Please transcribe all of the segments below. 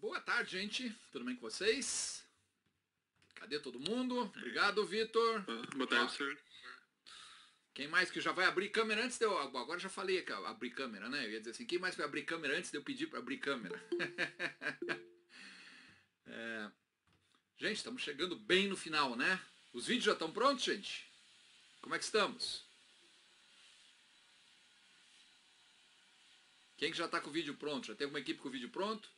Boa tarde, gente. Tudo bem com vocês? Cadê todo mundo? Obrigado, Vitor. Ah, boa tarde, ah. senhor. Quem mais que já vai abrir câmera antes de eu... Agora já falei que abrir câmera, né? Eu ia dizer assim, quem mais vai abrir câmera antes de eu pedir para abrir câmera? é... Gente, estamos chegando bem no final, né? Os vídeos já estão prontos, gente? Como é que estamos? Quem que já está com o vídeo pronto? Já tem alguma equipe com o vídeo pronto?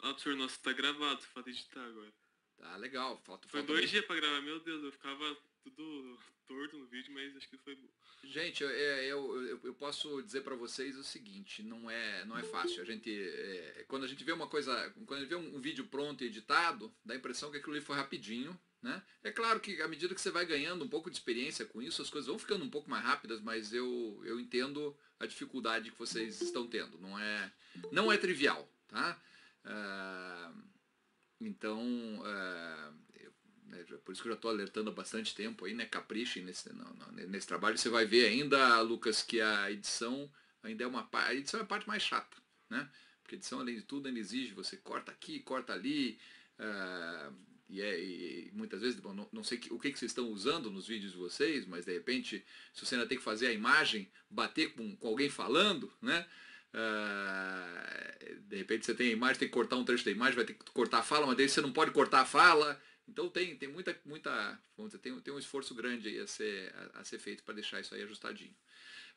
Ah, senhor, nosso está gravado, falta editar agora. Tá, legal. Falta, Foi falta dois dias para gravar, meu Deus, eu ficava tudo torto no vídeo, mas acho que foi bom. Gente, eu, é, eu, eu posso dizer para vocês o seguinte, não é, não é fácil. A gente, é, quando a gente vê uma coisa, quando a gente vê um, um vídeo pronto e editado, dá a impressão que aquilo ali foi rapidinho, né? É claro que à medida que você vai ganhando um pouco de experiência com isso, as coisas vão ficando um pouco mais rápidas, mas eu, eu entendo a dificuldade que vocês estão tendo. Não é, não é trivial, tá? Uh, então... Uh, né? Por isso que eu já estou alertando há bastante tempo aí, né? Caprichem nesse, não, não, nesse trabalho. Você vai ver ainda, Lucas, que a edição ainda é uma a edição é a parte mais chata, né? Porque edição, além de tudo, ainda exige você corta aqui, corta ali. Uh, e, é, e, muitas vezes, bom, não, não, sei que, o que, que, vocês estão usando nos vídeos de vocês, mas de repente, se você ainda tem que fazer a imagem, bater com, com alguém falando, né? Uh, de repente você tem a imagem, tem que cortar um trecho da imagem, vai ter que cortar a fala, mas daí você não pode cortar a fala, então tem, tem muita, muita dizer, tem, tem um esforço grande aí a ser, a, a ser feito para deixar isso aí ajustadinho.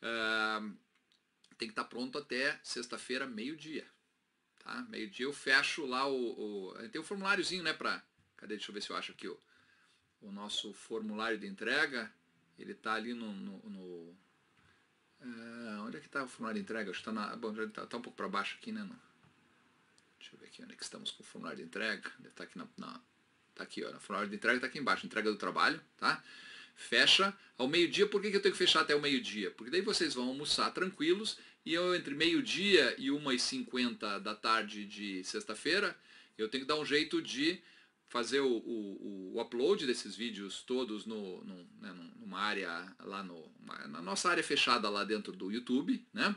Uh, tem que estar tá pronto até sexta-feira, meio-dia. Tá? Meio-dia eu fecho lá o, o. Tem um formuláriozinho, né? Pra, cadê? Deixa eu ver se eu acho aqui o, o nosso formulário de entrega. Ele está ali no. no, no uh, onde é que está o formulário de entrega? Acho que está na. Bom, tá, tá, um pouco para baixo aqui, né? Deixa eu ver aqui onde é que estamos com o formulário de entrega. Deve estar tá aqui na, na Tá aqui, ó. Na forma de entrega tá aqui embaixo. Entrega do trabalho, tá? Fecha ao meio-dia. Por que, que eu tenho que fechar até o meio-dia? Porque daí vocês vão almoçar tranquilos e eu entre meio-dia e 1h50 da tarde de sexta-feira, eu tenho que dar um jeito de fazer o, o, o, upload desses vídeos todos no, no né, numa área lá no, na nossa área fechada lá dentro do YouTube, né?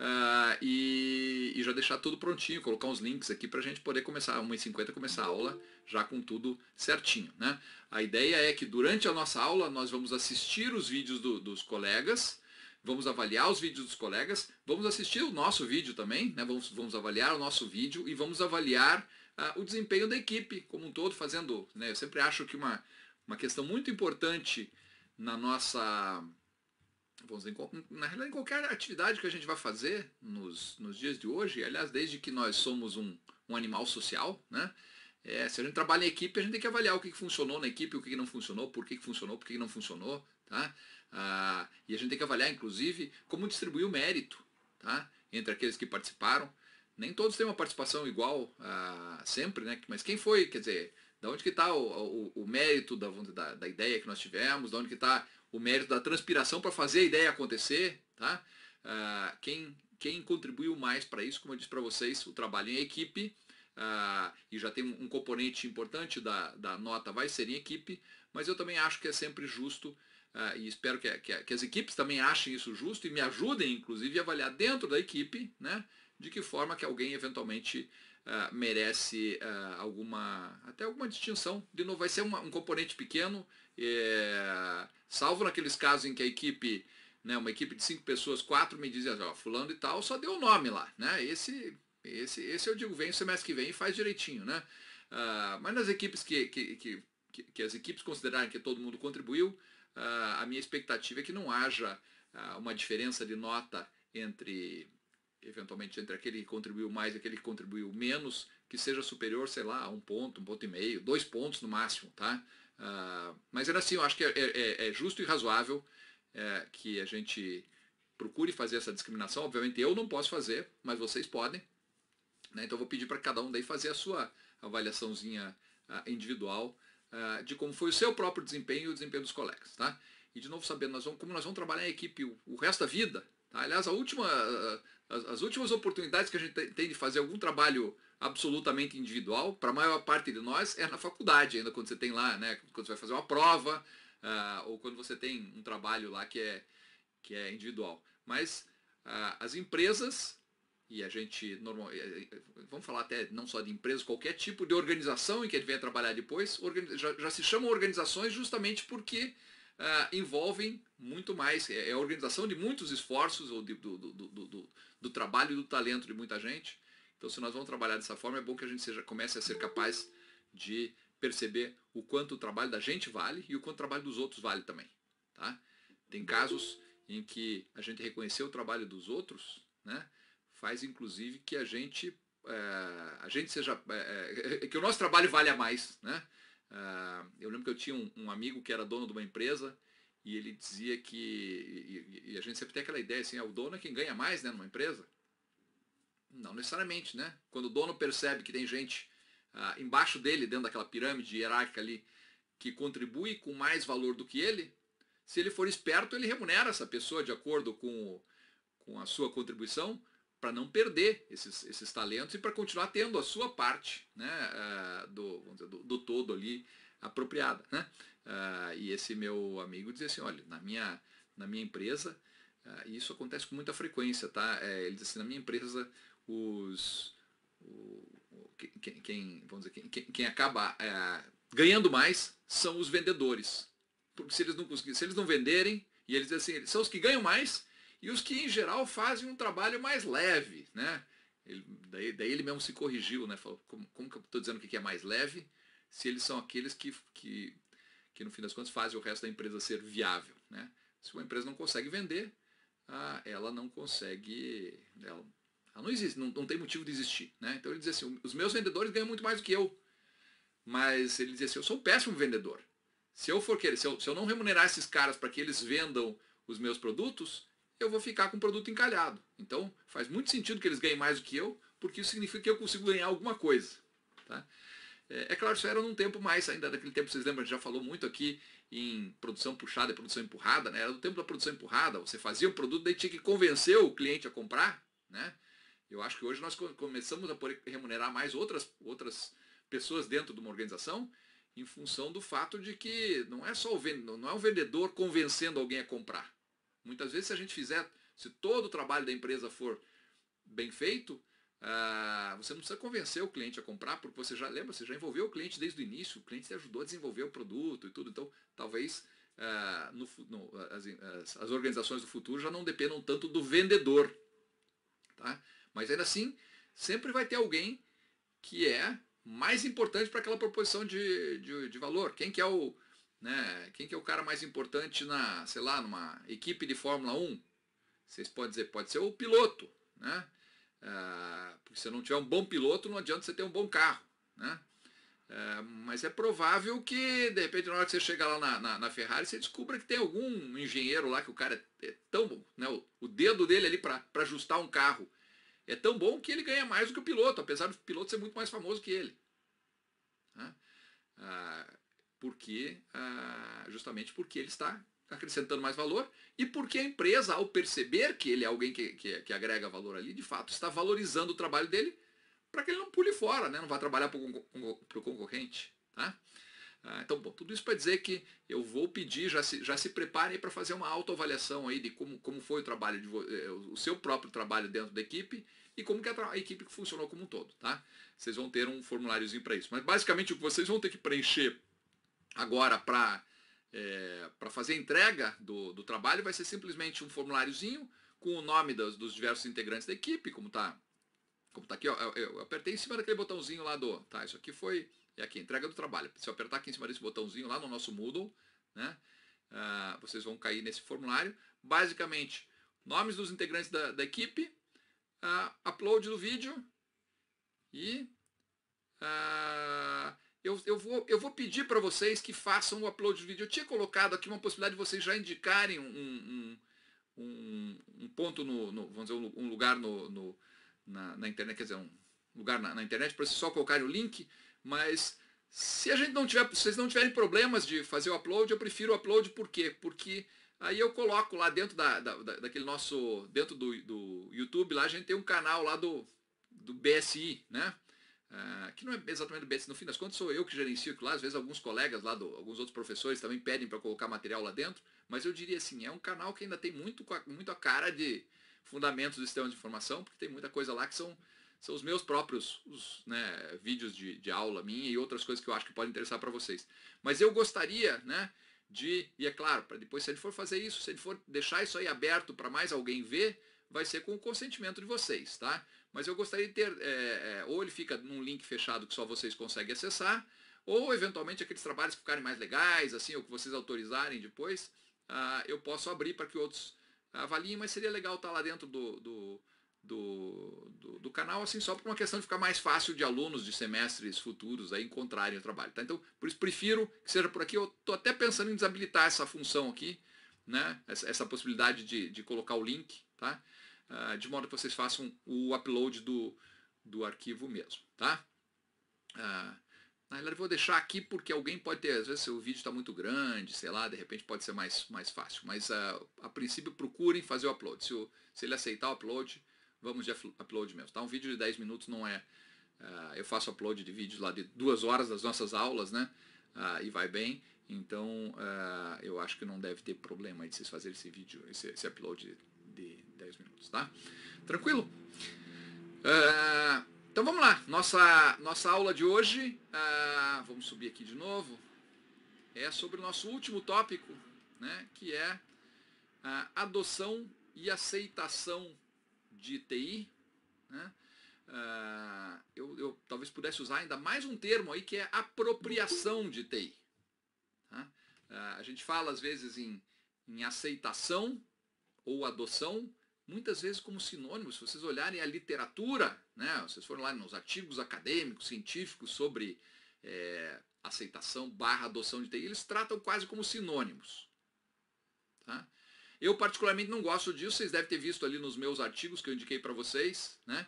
uh, e, e, já deixar tudo prontinho, colocar uns links aqui para a gente poder começar, 1h50 começar a aula já com tudo certinho. Né? A ideia é que durante a nossa aula nós vamos assistir os vídeos do, dos colegas, vamos avaliar os vídeos dos colegas, vamos assistir o nosso vídeo também, né? vamos, vamos avaliar o nosso vídeo e vamos avaliar uh, o desempenho da equipe como um todo, fazendo. Né? Eu sempre acho que uma, uma questão muito importante na nossa na realidade, em qualquer atividade que a gente vai fazer nos, nos dias de hoje, aliás, desde que nós somos um, um animal social, né? É, se a gente trabalha em equipe, a gente tem que avaliar o que, que funcionou na equipe, o que, que não funcionou, por que, que funcionou, por que, que não funcionou, tá? Ah, e a gente tem que avaliar, inclusive, como distribuir o mérito, tá? Entre aqueles que participaram. Nem todos têm uma participação igual ah, sempre, né? Mas quem foi, quer dizer, da onde que está o, o, o, mérito da, da, da, ideia que nós tivemos, da onde que está o mérito da transpiração para fazer a ideia acontecer. Tá? Uh, quem, quem contribuiu mais para isso, como eu disse para vocês, o trabalho em equipe, uh, e já tem um, componente importante da, da nota vai ser em equipe, mas eu também acho que é sempre justo Uh, e espero que, que, que, as equipes também achem isso justo e me ajudem, inclusive, a avaliar dentro da equipe, né, de que forma que alguém eventualmente uh, merece uh, alguma, até alguma distinção. De novo, vai ser uma, um componente pequeno, é, salvo naqueles casos em que a equipe, né, uma equipe de cinco pessoas, quatro me dizem, assim, ó, fulano e tal, só deu o nome lá, né? Esse, esse, esse eu digo, vem o semestre que vem e faz direitinho, né? Uh, mas nas equipes que, que, que, que, as equipes considerarem que todo mundo contribuiu, uh, a minha expectativa é que não haja uh, uma diferença de nota entre eventualmente entre aquele que contribuiu mais e aquele que contribuiu menos, que seja superior, sei lá, a um ponto, um ponto e meio, dois pontos no máximo, tá? Ah, mas era assim, eu acho que é, é, é, é justo e razoável é, que a gente procure fazer essa discriminação. Obviamente eu não posso fazer, mas vocês podem. Né? Então eu vou pedir para cada um daí fazer a sua avaliaçãozinha uh, individual uh, de como foi o seu próprio desempenho e o desempenho dos colegas. Tá? E de novo sabendo nós vamos, como nós vamos trabalhar em equipe o, o resto da vida. Tá? Aliás, a última, uh, as, as, últimas oportunidades que a gente tem de fazer algum trabalho absolutamente individual, para a maior parte de nós é na faculdade, ainda quando você tem lá, né, quando você vai fazer uma prova, uh, ou quando você tem um trabalho lá que é, que é individual. Mas uh, as empresas, e a gente normal, eh, eh, vamos falar até não só de empresas, qualquer tipo de organização em que ele venha trabalhar depois, já, já se chamam organizações justamente porque Uh, envolvem muito mais. É, é, a organização de muitos esforços, ou de, do, do, do, do, trabalho e do talento de muita gente. Então, se nós vamos trabalhar dessa forma, é bom que a gente seja, comece a ser capaz de perceber o quanto o trabalho da gente vale e o quanto o trabalho dos outros vale também. Tá? Tem casos em que a gente reconhecer o trabalho dos outros né, faz, inclusive, que a gente, é, a gente seja. É, que o nosso trabalho valha mais. Né? eu lembro que eu tinha um, um amigo que era dono de uma empresa e ele dizia que. E, e, a gente sempre tem aquela ideia assim, é o dono é quem ganha mais né, numa empresa. Não necessariamente, né? Quando o dono percebe que tem gente ah, embaixo dele, dentro daquela pirâmide hierárquica ali, que contribui com mais valor do que ele, se ele for esperto, ele remunera essa pessoa de acordo com, com a sua contribuição para não perder esses, esses talentos e para continuar tendo a sua parte né, ah, do, dizer, do, do, todo ali apropriada. Né? Ah, e esse meu amigo dizia assim, olha, na minha, na minha empresa, e ah, isso acontece com muita frequência, tá? É, ele disse assim, na minha empresa os quem, quem, vamos dizer, quem, quem acaba é, ganhando mais são os vendedores. Porque se eles não conseguirem, se eles não venderem, e eles assim, eles são os que ganham mais e os que em geral fazem um trabalho mais leve, né? Ele, daí, daí ele mesmo se corrigiu, né? Falou, como, como que eu estou dizendo que é mais leve? Se eles são aqueles que, que, que no fim das contas fazem o resto da empresa ser viável, né? Se uma empresa não consegue vender, ah, ela não consegue, ela, ela não existe, não, não tem motivo de existir. Né? Então ele dizia assim, os meus vendedores ganham muito mais do que eu. Mas ele dizia assim, eu sou um péssimo vendedor. Se eu for querer, se eu, se eu não remunerar esses caras para que eles vendam os meus produtos, eu vou ficar com o produto encalhado. Então faz muito sentido que eles ganhem mais do que eu, porque isso significa que eu consigo ganhar alguma coisa. Tá? É, é claro, isso era num tempo mais ainda daquele tempo, vocês lembram, a gente já falou muito aqui em produção puxada e produção empurrada, né? Era do tempo da produção empurrada, você fazia um produto, daí tinha que convencer o cliente a comprar, né? Eu acho que hoje nós começamos a remunerar mais outras, outras pessoas dentro de uma organização em função do fato de que não é só o vendedor, não é o vendedor convencendo alguém a comprar. Muitas vezes se a gente fizer, se todo o trabalho da empresa for bem feito, ah, você não precisa convencer o cliente a comprar, porque você já lembra, você já envolveu o cliente desde o início, o cliente te ajudou a desenvolver o produto e tudo. Então, talvez ah, no, no, as, as, organizações do futuro já não dependam tanto do vendedor. Tá? Mas ainda assim, sempre vai ter alguém que é mais importante para aquela proposição de, de, de, valor. Quem que é o né, quem que é o cara mais importante na, sei lá, numa equipe de Fórmula 1? Vocês podem dizer, pode ser o piloto, né? Ah, porque se não tiver um bom piloto, não adianta você ter um bom carro, né? Ah, mas é provável que, de repente, na hora que você chegar lá na, na, na, Ferrari, você descubra que tem algum engenheiro lá que o cara é, é tão bom, né? O, o dedo dele ali para ajustar um carro é tão bom que ele ganha mais do que o piloto, apesar do piloto ser muito mais famoso que ele. Né? Ah, porque, ah, justamente porque ele está acrescentando mais valor e porque a empresa, ao perceber que ele é alguém que, que, que agrega valor ali, de fato está valorizando o trabalho dele para que ele não pule fora, né? não vá trabalhar para o concorrente. Tá? Ah, então, bom, tudo isso para dizer que eu vou pedir, já se, já se preparem para fazer uma autoavaliação aí de como, como foi o trabalho, de, eh, o seu próprio trabalho dentro da equipe e como que a, a equipe funcionou como um todo, tá? Vocês vão ter um formuláriozinho para isso. Mas basicamente o que vocês vão ter que preencher agora para é, para fazer a entrega do, do trabalho vai ser simplesmente um formuláriozinho com o nome dos, dos diversos integrantes da equipe, como tá como tá aqui, ó, eu, eu, apertei em cima daquele botãozinho lá do, tá, isso aqui foi, é aqui, entrega do trabalho. Se eu apertar aqui em cima desse botãozinho lá no nosso Moodle, né, uh, vocês vão cair nesse formulário. Basicamente, nomes dos integrantes da, da equipe, uh, upload do vídeo e uh, eu, eu, vou, eu vou pedir para vocês que façam o upload do vídeo. Eu tinha colocado aqui uma possibilidade de vocês já indicarem um, um, um, um ponto, no, no, vamos dizer, um lugar no, no na, na, internet, quer dizer, um lugar na, na internet para vocês só colocarem o link, mas se a gente não tiver, se vocês não tiverem problemas de fazer o upload, eu prefiro o upload por quê? Porque Aí eu coloco lá dentro da, da, daquele nosso. Dentro do, do YouTube, lá a gente tem um canal lá do, do BSI, né? Uh, que não é exatamente do BSI, no fim das contas sou eu que gerencio aquilo lá, às vezes alguns colegas lá, do, alguns outros professores também pedem para colocar material lá dentro, mas eu diria assim, é um canal que ainda tem muito, muito a cara de fundamentos do sistema de informação, porque tem muita coisa lá que são, são os meus próprios os, né, vídeos de, de aula minha e outras coisas que eu acho que podem interessar para vocês. Mas eu gostaria, né, de. E é claro, para depois, se ele for fazer isso, se ele for deixar isso aí aberto para mais alguém ver, vai ser com o consentimento de vocês, tá? Mas eu gostaria de ter. É, é, ou ele fica num link fechado que só vocês conseguem acessar, ou eventualmente aqueles trabalhos que ficarem mais legais, assim, ou que vocês autorizarem depois, ah, eu posso abrir para que outros ah, avaliem, mas seria legal estar tá lá dentro do, do do, do, do, canal, assim, só por uma questão de ficar mais fácil de alunos de semestres futuros aí encontrarem o trabalho. Tá? Então, por isso prefiro que seja por aqui. Eu estou até pensando em desabilitar essa função aqui, né? essa, essa possibilidade de, de colocar o link, tá? Uh, de modo que vocês façam o upload do, do arquivo mesmo. Tá? Uh, na realidade, vou deixar aqui porque alguém pode ter, às vezes, o vídeo está muito grande, sei lá, de repente pode ser mais, mais fácil. Mas, uh, a princípio, procurem fazer o upload. Se, o, se ele aceitar o upload, Vamos de upload mesmo. Tá? Um vídeo de 10 minutos não é. Uh, eu faço upload de vídeos lá de duas horas das nossas aulas, né? Uh, e vai bem. Então uh, eu acho que não deve ter problema de vocês fazerem esse vídeo, esse, esse upload de, 10 minutos, tá? Tranquilo? então vamos lá, nossa, nossa aula de hoje, vamos subir aqui de novo, é sobre o nosso último tópico, né, que é a adoção e aceitação de TI, né? Uh, eu, eu, talvez pudesse usar ainda mais um termo aí que é apropriação de TI. Tá? Uh, a gente fala às vezes em, em aceitação ou adoção, muitas vezes como sinônimos. Se vocês olharem a literatura, né, vocês foram lá nos artigos acadêmicos, científicos sobre é, aceitação barra adoção de TI, eles tratam quase como sinônimos. Tá? Eu particularmente não gosto disso, vocês devem ter visto ali nos meus artigos que eu indiquei para vocês, né?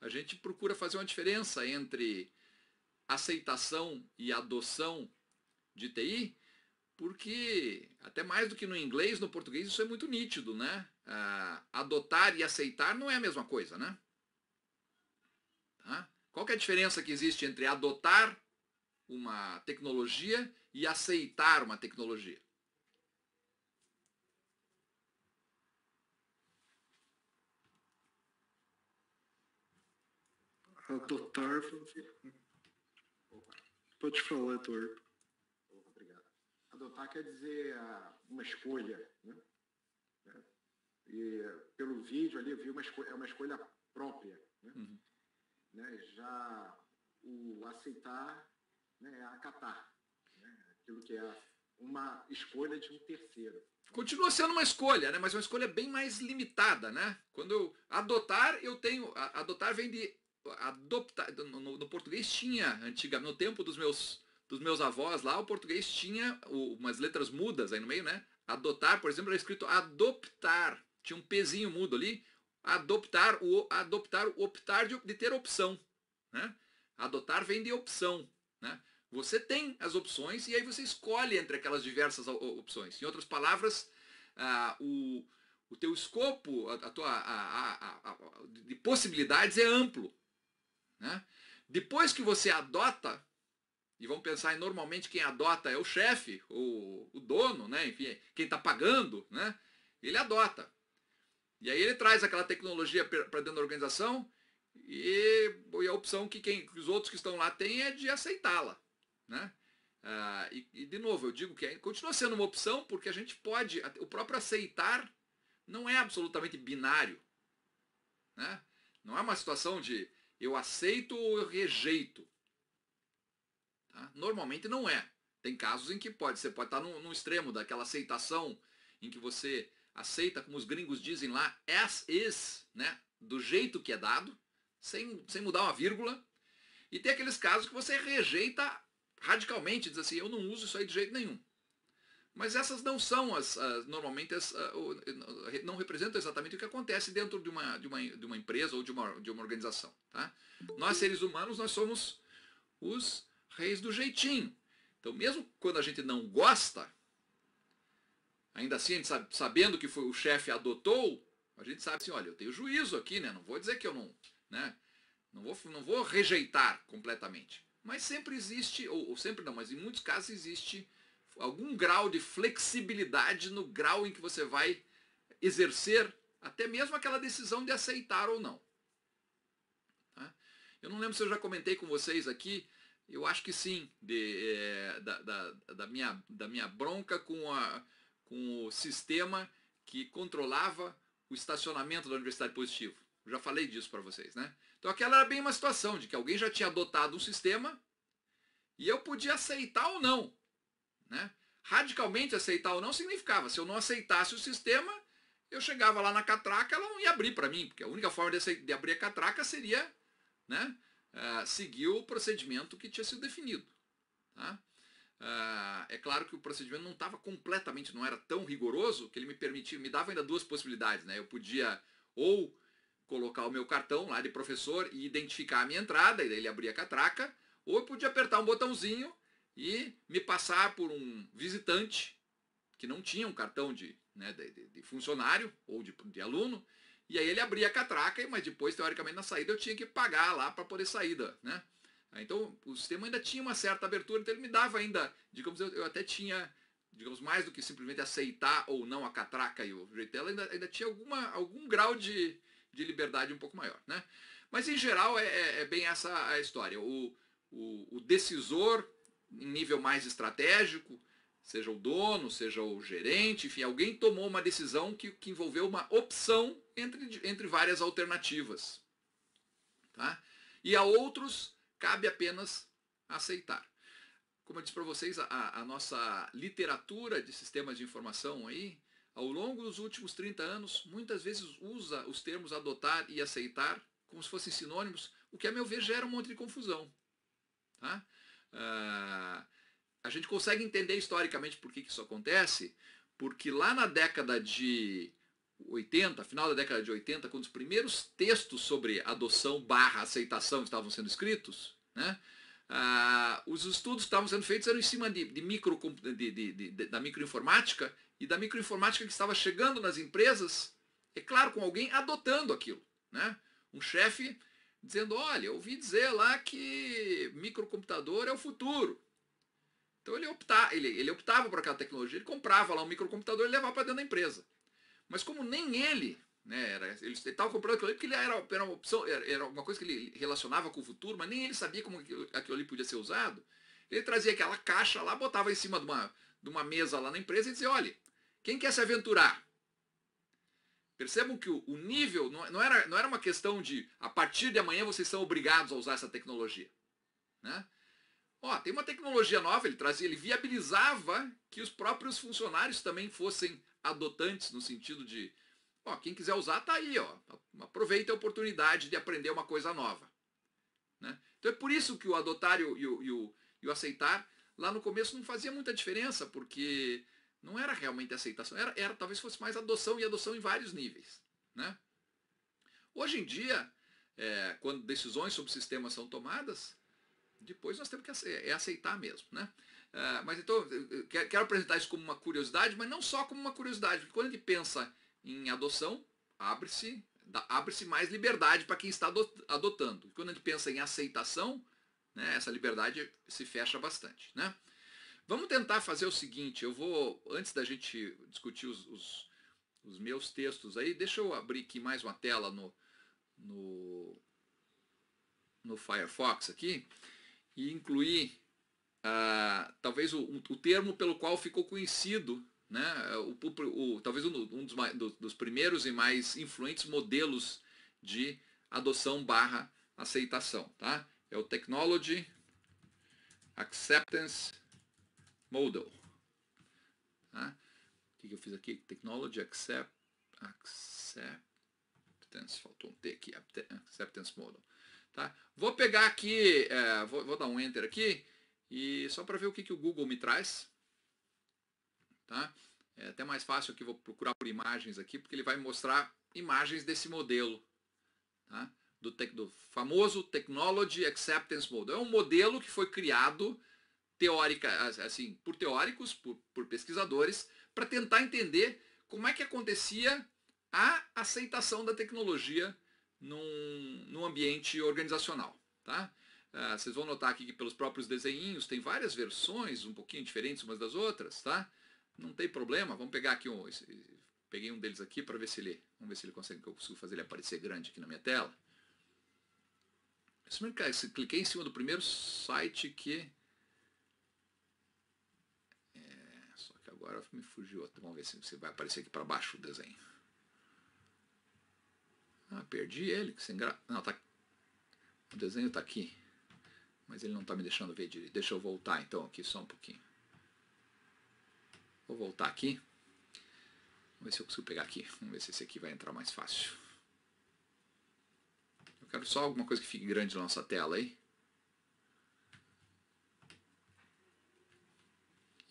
A gente procura fazer uma diferença entre aceitação e adoção de TI, porque até mais do que no inglês, no português isso é muito nítido, né? Ah, adotar e aceitar não é a mesma coisa, né? Tá? Qual é a diferença que existe entre adotar uma tecnologia e aceitar uma tecnologia? adotar. Pode falar, Eduardo. Obrigado. Adotar quer dizer ah, uma escolha, né? E pelo vídeo ali eu vi uma escolha, é uma escolha própria, né? Uhum. Né, já o aceitar né, é acatar, né? aquilo que é uma escolha de um terceiro. Continua sendo uma escolha, né? Mas é uma escolha bem mais limitada, né? Quando eu adotar, eu tenho adotar vem de adoptar. No, no, português tinha, antiga, no tempo dos meus, dos meus avós lá, o português tinha o, umas letras mudas aí no meio, né? Adotar, por exemplo, era escrito adoptar. Tinha um pezinho mudo ali. Adoptar, o, adoptar, optar de, de ter opção. Né? Adotar vem de opção. Né? Você tem as opções e aí você escolhe entre aquelas diversas opções. Em outras palavras, ah, o, o teu escopo a, a tua, a, a, de possibilidades é amplo. Né? Depois que você adota, e vamos pensar normalmente quem adota é o chefe, o, o dono, né? enfim, quem está pagando, né? ele adota. E aí ele traz aquela tecnologia para dentro da organização e, e a opção que, quem, os outros que estão lá têm é de aceitá-la. Né? Ah, e, e, de novo, eu digo que é, continua sendo uma opção porque a gente pode, o próprio aceitar não é absolutamente binário. Né? Não é uma situação de eu aceito ou eu rejeito? Tá? Normalmente não é. Tem casos em que pode. Você pode estar no, extremo daquela aceitação em que você aceita, como os gringos dizem lá, as is, né? do jeito que é dado, sem, sem mudar uma vírgula. E tem aqueles casos que você rejeita radicalmente, diz assim, eu não uso isso aí de jeito nenhum. Mas essas não são as, as normalmente as, não representam exatamente o que acontece dentro de uma, de uma, de uma empresa ou de uma, de uma organização. Tá? Nós seres humanos nós somos os reis do jeitinho. Então mesmo quando a gente não gosta, ainda assim a gente sabe, sabendo que foi o chefe adotou, a gente sabe assim, olha, eu tenho juízo aqui, né? Não vou dizer que eu não, né? Não vou, não vou rejeitar completamente. Mas sempre existe, ou, ou sempre não, mas em muitos casos existe algum grau de flexibilidade no grau em que você vai exercer até mesmo aquela decisão de aceitar ou não. Tá? Eu não lembro se eu já comentei com vocês aqui, eu acho que sim, de, é, da, da, da, minha, da minha bronca com, a, com o sistema que controlava o estacionamento da Universidade Positivo. Eu já falei disso para vocês, né? Então aquela era bem uma situação de que alguém já tinha adotado um sistema e eu podia aceitar ou não. Né? Radicalmente aceitar ou não significava, se eu não aceitasse o sistema, eu chegava lá na catraca, ela não ia abrir para mim, porque a única forma de, abrir a catraca seria né, uh, seguir o procedimento que tinha sido definido. Tá? Uh, é claro que o procedimento não estava completamente, não era tão rigoroso que ele me permitia, me dava ainda duas possibilidades, né? Eu podia ou colocar o meu cartão lá de professor e identificar a minha entrada, e daí ele abria a catraca, ou eu podia apertar um botãozinho e me passar por um visitante que não tinha um cartão de, né, de, de funcionário ou de, de, aluno. E aí ele abria a catraca, mas depois, teoricamente, na saída eu tinha que pagar lá para poder sair. Né? Então o sistema ainda tinha uma certa abertura, então ele me dava ainda, digamos, eu, eu até tinha, digamos, mais do que simplesmente aceitar ou não a catraca e o jeito dela, ainda, ainda tinha alguma, algum grau de, de liberdade um pouco maior. Né? Mas em geral é, é, é bem essa a história. O, o, o decisor em nível mais estratégico, seja o dono, seja o gerente, enfim, alguém tomou uma decisão que, que envolveu uma opção entre, entre várias alternativas. Tá? E a outros cabe apenas aceitar. Como eu disse para vocês, a, a nossa literatura de sistemas de informação aí, ao longo dos últimos 30 anos, muitas vezes usa os termos adotar e aceitar como se fossem sinônimos, o que a meu ver gera um monte de confusão. Tá? Ah, a gente consegue entender historicamente por que, que isso acontece, porque lá na década de 80, final da década de 80, quando os primeiros textos sobre adoção barra aceitação estavam sendo escritos, né, ah, os estudos que estavam sendo feitos eram em cima de, de micro, de, de, da microinformática e da microinformática que estava chegando nas empresas, é claro, com alguém adotando aquilo. Né? Um chefe dizendo: olha, ouvi dizer lá que microcomputador é o futuro. Então ele, opta, ele, ele optava por aquela tecnologia, ele comprava lá um microcomputador e levava para dentro da empresa. Mas como nem ele, né, era, ele estava comprando aquilo ali porque ele era, era uma opção, era, era alguma coisa que ele relacionava com o futuro, mas nem ele sabia como aquilo, aquilo ali podia ser usado, ele trazia aquela caixa lá, botava em cima de uma, de uma mesa lá na empresa e dizia, olha, quem quer se aventurar? Percebam que o, nível não, não, era, não era uma questão de a partir de amanhã vocês são obrigados a usar essa tecnologia. Né? Ó, tem uma tecnologia nova, ele trazia, ele viabilizava que os próprios funcionários também fossem adotantes no sentido de, ó, quem quiser usar tá aí, ó, aproveita a oportunidade de aprender uma coisa nova. Né? Então é por isso que o adotar e o, e o, e o aceitar lá no começo não fazia muita diferença, porque não era realmente aceitação, era, era talvez fosse mais adoção e adoção em vários níveis. Né? Hoje em dia, é, quando decisões sobre sistemas são tomadas, depois nós temos que aceitar, é aceitar mesmo. Né? É, mas então, quero apresentar isso como uma curiosidade, mas não só como uma curiosidade, porque quando a gente pensa em adoção, abre-se abre-se mais liberdade para quem está adotando. E quando a gente pensa em aceitação, né, essa liberdade se fecha bastante. Né? Vamos tentar fazer o seguinte: eu vou, antes da gente discutir os, os, os meus textos aí, deixa eu abrir aqui mais uma tela no, no, no Firefox aqui e incluir ah, talvez o, o, termo pelo qual ficou conhecido, né, o, o talvez um, um dos, dos, primeiros e mais influentes modelos de adoção barra aceitação. Tá? É o Technology Acceptance modal. Tá? O que, que eu fiz aqui? Technology accept, acceptance, faltou um T aqui, acceptance modal. Tá? Vou pegar aqui, é, vou, vou, dar um enter aqui, e só para ver o que, que o Google me traz. Tá? É até mais fácil aqui, vou procurar por imagens aqui, porque ele vai mostrar imagens desse modelo. Tá? Do, tec, do famoso Technology Acceptance Model. É um modelo que foi criado teórica, assim, por teóricos, por, por pesquisadores, para tentar entender como é que acontecia a aceitação da tecnologia num, num ambiente organizacional. Tá? Ah, vocês vão notar aqui que pelos próprios desenhinhos tem várias versões, um pouquinho diferentes umas das outras, tá? Não tem problema, vamos pegar aqui um. Peguei um deles aqui para ver se ele. Vamos ver se ele consegue, que eu consigo fazer ele aparecer grande aqui na minha tela. se cliquei em cima do primeiro site que Agora me fugiu Vamos ver se, você vai aparecer aqui para baixo o desenho. Ah, perdi ele. sem gra... Não, tá... O desenho está aqui. Mas ele não está me deixando ver direito. Deixa eu voltar então aqui só um pouquinho. Vou voltar aqui. Vamos ver se eu consigo pegar aqui. Vamos ver se esse aqui vai entrar mais fácil. Eu quero só alguma coisa que fique grande na nossa tela aí.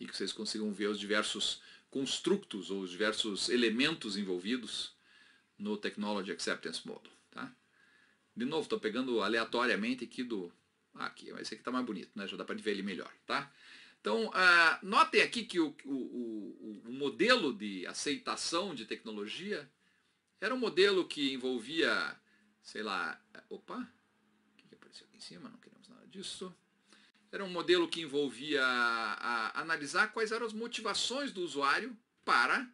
e que vocês consigam ver os diversos construtos ou os diversos elementos envolvidos no Technology Acceptance Model. Tá? De novo, estou pegando aleatoriamente aqui do... Ah, aqui, mas esse aqui está mais bonito, né? já dá para ver ele melhor. Tá? Então, ah, notem aqui que o, o, o, o modelo de aceitação de tecnologia era um modelo que envolvia, sei lá, opa, o que apareceu aqui em cima? Não queremos nada disso. Era um modelo que envolvia a, a, analisar quais eram as motivações do usuário para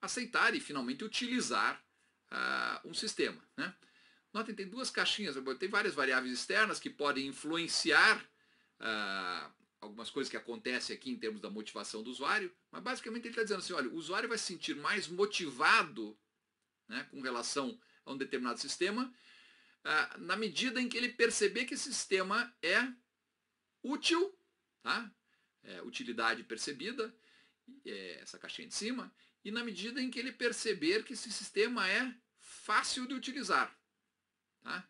aceitar e finalmente utilizar ah, um sistema. Né? Notem, tem duas caixinhas, tem várias variáveis externas que podem influenciar ah, algumas coisas que acontecem aqui em termos da motivação do usuário, mas basicamente ele está dizendo assim, olha, o usuário vai se sentir mais motivado né, com relação a um determinado sistema ah, na medida em que ele perceber que esse sistema é útil, tá? É, utilidade percebida, é essa caixinha de cima, e na medida em que ele perceber que esse sistema é fácil de utilizar. Tá?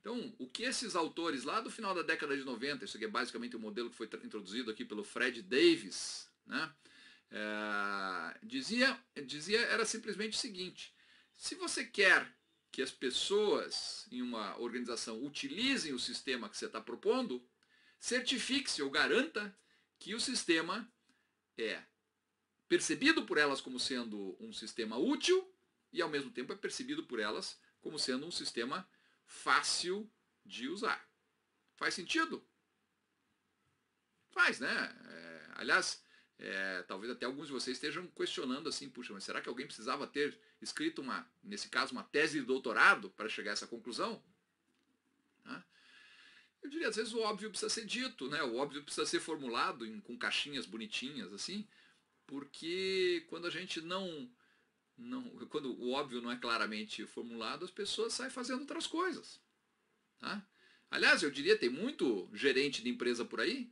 Então, o que esses autores lá do final da década de 90, isso aqui é basicamente o um modelo que foi introduzido aqui pelo Fred Davis, né? É, dizia, dizia era simplesmente o seguinte, se você quer que as pessoas em uma organização utilizem o sistema que você está propondo, certifique-se ou garanta que o sistema é percebido por elas como sendo um sistema útil e ao mesmo tempo é percebido por elas como sendo um sistema fácil de usar. Faz sentido? Faz, né? É, aliás, é, talvez até alguns de vocês estejam questionando assim, puxa, mas será que alguém precisava ter escrito uma, nesse caso, uma tese de doutorado para chegar a essa conclusão? eu diria, às vezes o óbvio precisa ser dito, né? o óbvio precisa ser formulado em, com caixinhas bonitinhas, assim, porque quando a gente não, não. Quando o óbvio não é claramente formulado, as pessoas saem fazendo outras coisas. Tá? Aliás, eu diria, tem muito gerente de empresa por aí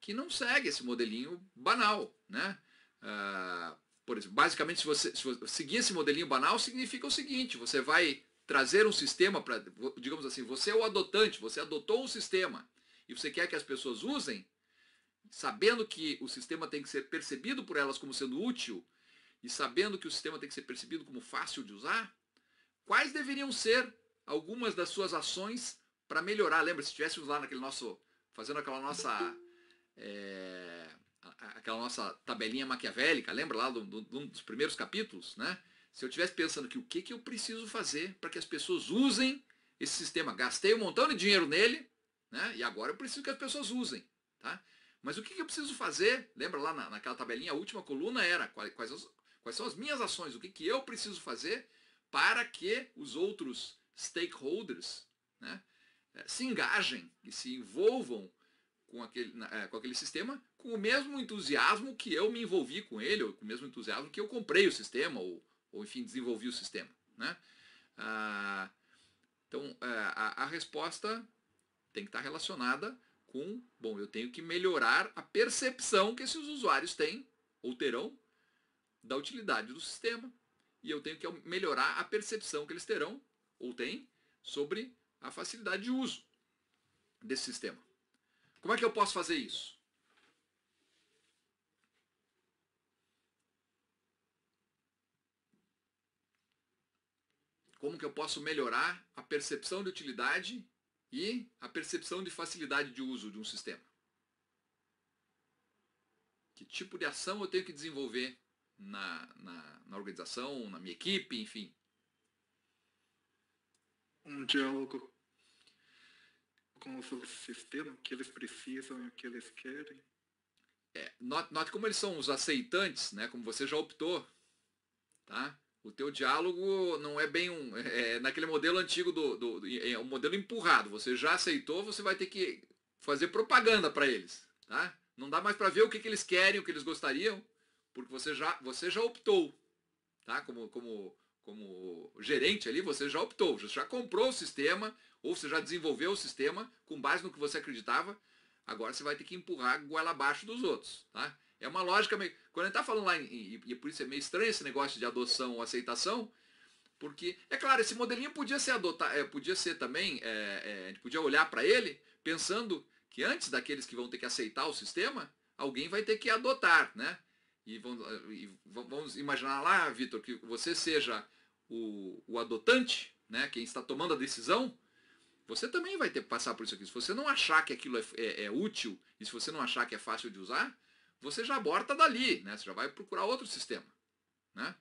que não segue esse modelinho banal. Né? Ah, por exemplo, basicamente, se você, se você seguir esse modelinho banal, significa o seguinte: você vai trazer um sistema para, digamos assim, você é o adotante, você adotou um sistema e você quer que as pessoas usem, sabendo que o sistema tem que ser percebido por elas como sendo útil e sabendo que o sistema tem que ser percebido como fácil de usar, quais deveriam ser algumas das suas ações para melhorar? Lembra, se estivéssemos lá naquele nosso, fazendo aquela nossa é, aquela nossa tabelinha maquiavélica, lembra lá de do, um dos primeiros capítulos, né? Se eu estivesse pensando que o que, que eu preciso fazer para que as pessoas usem esse sistema, gastei um montão de dinheiro nele, né? E agora eu preciso que as pessoas usem, tá? Mas o que, que eu preciso fazer? Lembra lá na, naquela tabelinha, a última coluna era quais, quais, as, quais são as minhas ações, o que, que eu preciso fazer para que os outros stakeholders né, eh, se engajem e se envolvam com aquele, eh, com aquele sistema com o mesmo entusiasmo que eu me envolvi com ele, ou com o mesmo entusiasmo que eu comprei o sistema, ou, ou enfim, desenvolvi o sistema. Né? Ah, então, é, a, a resposta tem que estar relacionada com, bom, eu tenho que melhorar a percepção que esses usuários têm, ou terão, da utilidade do sistema. E eu tenho que melhorar a percepção que eles terão, ou têm, sobre a facilidade de uso desse sistema. Como é que eu posso fazer isso? Como que eu posso melhorar a percepção de utilidade e a percepção de facilidade de uso de um sistema? Que tipo de ação eu tenho que desenvolver na, na, na organização, na minha equipe, enfim? Um diálogo com o sistema, o que eles precisam e o que eles querem. É, note, note como eles são os aceitantes, né? Como você já optou, tá? O teu diálogo não é bem um. É, é naquele modelo antigo do. do, do é, é um modelo empurrado. Você já aceitou, você vai ter que fazer propaganda para eles. Tá? Não dá mais para ver o que, que eles querem, o que eles gostariam, porque você já, você já optou. Tá? Como, como, como gerente ali, você já optou. Você já comprou o sistema, ou você já desenvolveu o sistema com base no que você acreditava. Agora você vai ter que empurrar a goela abaixo dos outros. Tá? É uma lógica meio. Quando a gente está falando lá, em, e, e por isso é meio estranho esse negócio de adoção ou aceitação, porque, é claro, esse modelinho podia ser adotado, é, podia ser também, é, é, a gente podia olhar para ele pensando que antes daqueles que vão ter que aceitar o sistema, alguém vai ter que adotar, né? E vamos, e vamos imaginar lá, Vitor, que você seja o, o adotante, né? quem está tomando a decisão, você também vai ter que passar por isso aqui. Se você não achar que aquilo é, é, é útil, e se você não achar que é fácil de usar, você já aborta dali, né? Você já vai procurar outro sistema, né?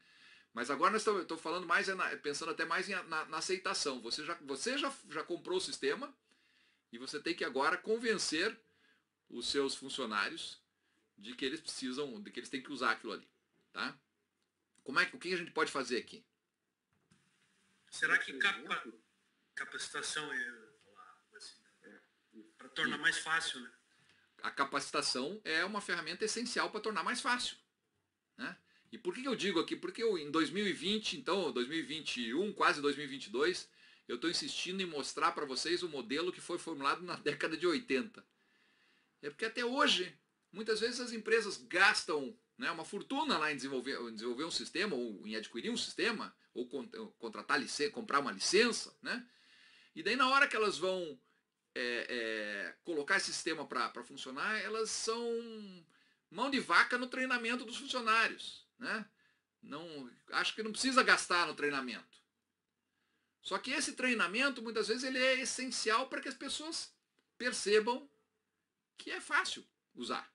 Mas agora nós estou falando mais, é é pensando até mais na, na, aceitação. Você, já, você já, já comprou o sistema e você tem que agora convencer os seus funcionários de que eles precisam, de que eles têm que usar aquilo ali, tá? Como é, o que a gente pode fazer aqui? Será que capa, capacitação é, é. Assim, para tornar mais fácil, né? a capacitação é uma ferramenta essencial para tornar mais fácil. Né? E por que eu digo aqui? Porque eu, em 2020, então 2021, quase 2022, eu estou insistindo em mostrar para vocês o modelo que foi formulado na década de 80. É porque até hoje, muitas vezes as empresas gastam né, uma fortuna lá em desenvolver, em desenvolver um sistema, ou em adquirir um sistema, ou contratar, comprar uma licença, né? E daí na hora que elas vão é, é, colocar esse sistema para funcionar, elas são mão de vaca no treinamento dos funcionários. Né? Não, acho que não precisa gastar no treinamento. Só que esse treinamento, muitas vezes, ele é essencial para que as pessoas percebam que é fácil usar.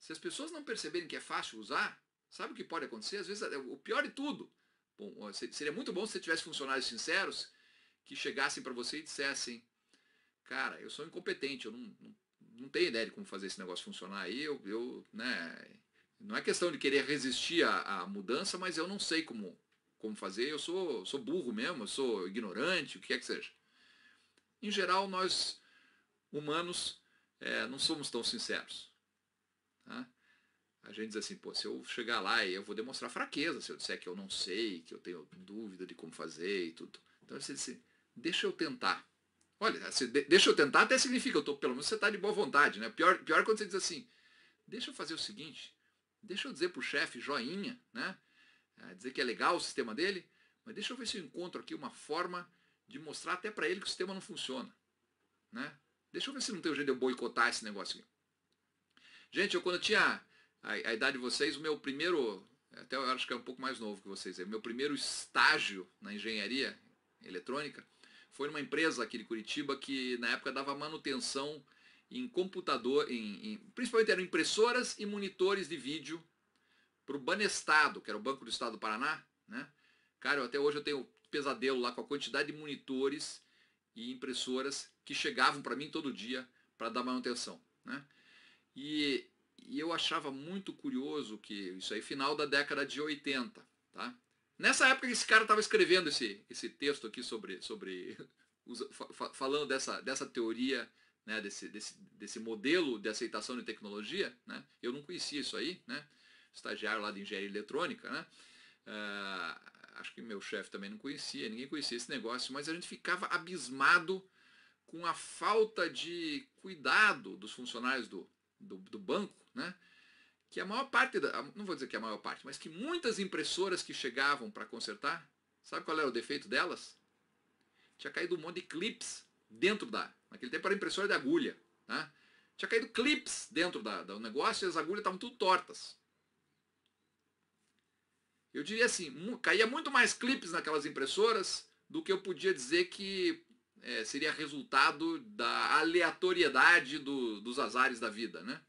Se as pessoas não perceberem que é fácil usar, sabe o que pode acontecer? Às vezes, o pior de tudo. Bom, seria muito bom se você tivesse funcionários sinceros que chegassem para você e dissessem: cara, eu sou incompetente, eu não, não, não tenho ideia de como fazer esse negócio funcionar aí, eu, eu né, não é questão de querer resistir à, à, mudança, mas eu não sei como, como fazer, eu sou, sou burro mesmo, eu sou ignorante, o que é que seja. Em geral, nós humanos é, não somos tão sinceros. Tá? A gente diz assim, pô, se eu chegar lá e eu vou demonstrar fraqueza, se eu disser que eu não sei, que eu tenho dúvida de como fazer e tudo. Então você disse, assim, deixa eu tentar. Olha, assim, deixa eu tentar, até significa, eu tô, pelo menos você está de boa vontade, né? Pior, pior quando você diz assim, deixa eu fazer o seguinte, deixa eu dizer para o chefe joinha, né? É, dizer que é legal o sistema dele, mas deixa eu ver se eu encontro aqui uma forma de mostrar até para ele que o sistema não funciona. Né? Deixa eu ver se não tem um jeito de eu boicotar esse negócio aqui. Gente, eu quando eu tinha a, a, idade de vocês, o meu primeiro, até eu acho que é um pouco mais novo que vocês, é, meu primeiro estágio na engenharia eletrônica, foi numa empresa aqui de Curitiba que na época dava manutenção em computador, em, em principalmente eram impressoras e monitores de vídeo para o Banestado, que era o Banco do Estado do Paraná, né? Cara, eu, até hoje eu tenho pesadelo lá com a quantidade de monitores e impressoras que chegavam para mim todo dia para dar manutenção, né? E, e eu achava muito curioso que isso aí final da década de 80, tá? Nessa época que esse cara estava escrevendo esse, esse texto aqui sobre, sobre falando dessa, dessa teoria, né, desse, desse, desse modelo de aceitação de tecnologia, né, eu não conhecia isso aí, né, estagiário lá de engenharia eletrônica, né, uh, acho que meu chefe também não conhecia, ninguém conhecia esse negócio, mas a gente ficava abismado com a falta de cuidado dos funcionários do, do, do banco, né, que a maior parte, da, não vou dizer que é a maior parte, mas que muitas impressoras que chegavam para consertar, sabe qual era o defeito delas? Tinha caído um monte de clips dentro da, naquele tempo era impressora de agulha, né? tinha caído clips dentro da, do negócio e as agulhas estavam tudo tortas. Eu diria assim, caía muito mais clips naquelas impressoras do que eu podia dizer que é, seria resultado da aleatoriedade do, dos azares da vida, né?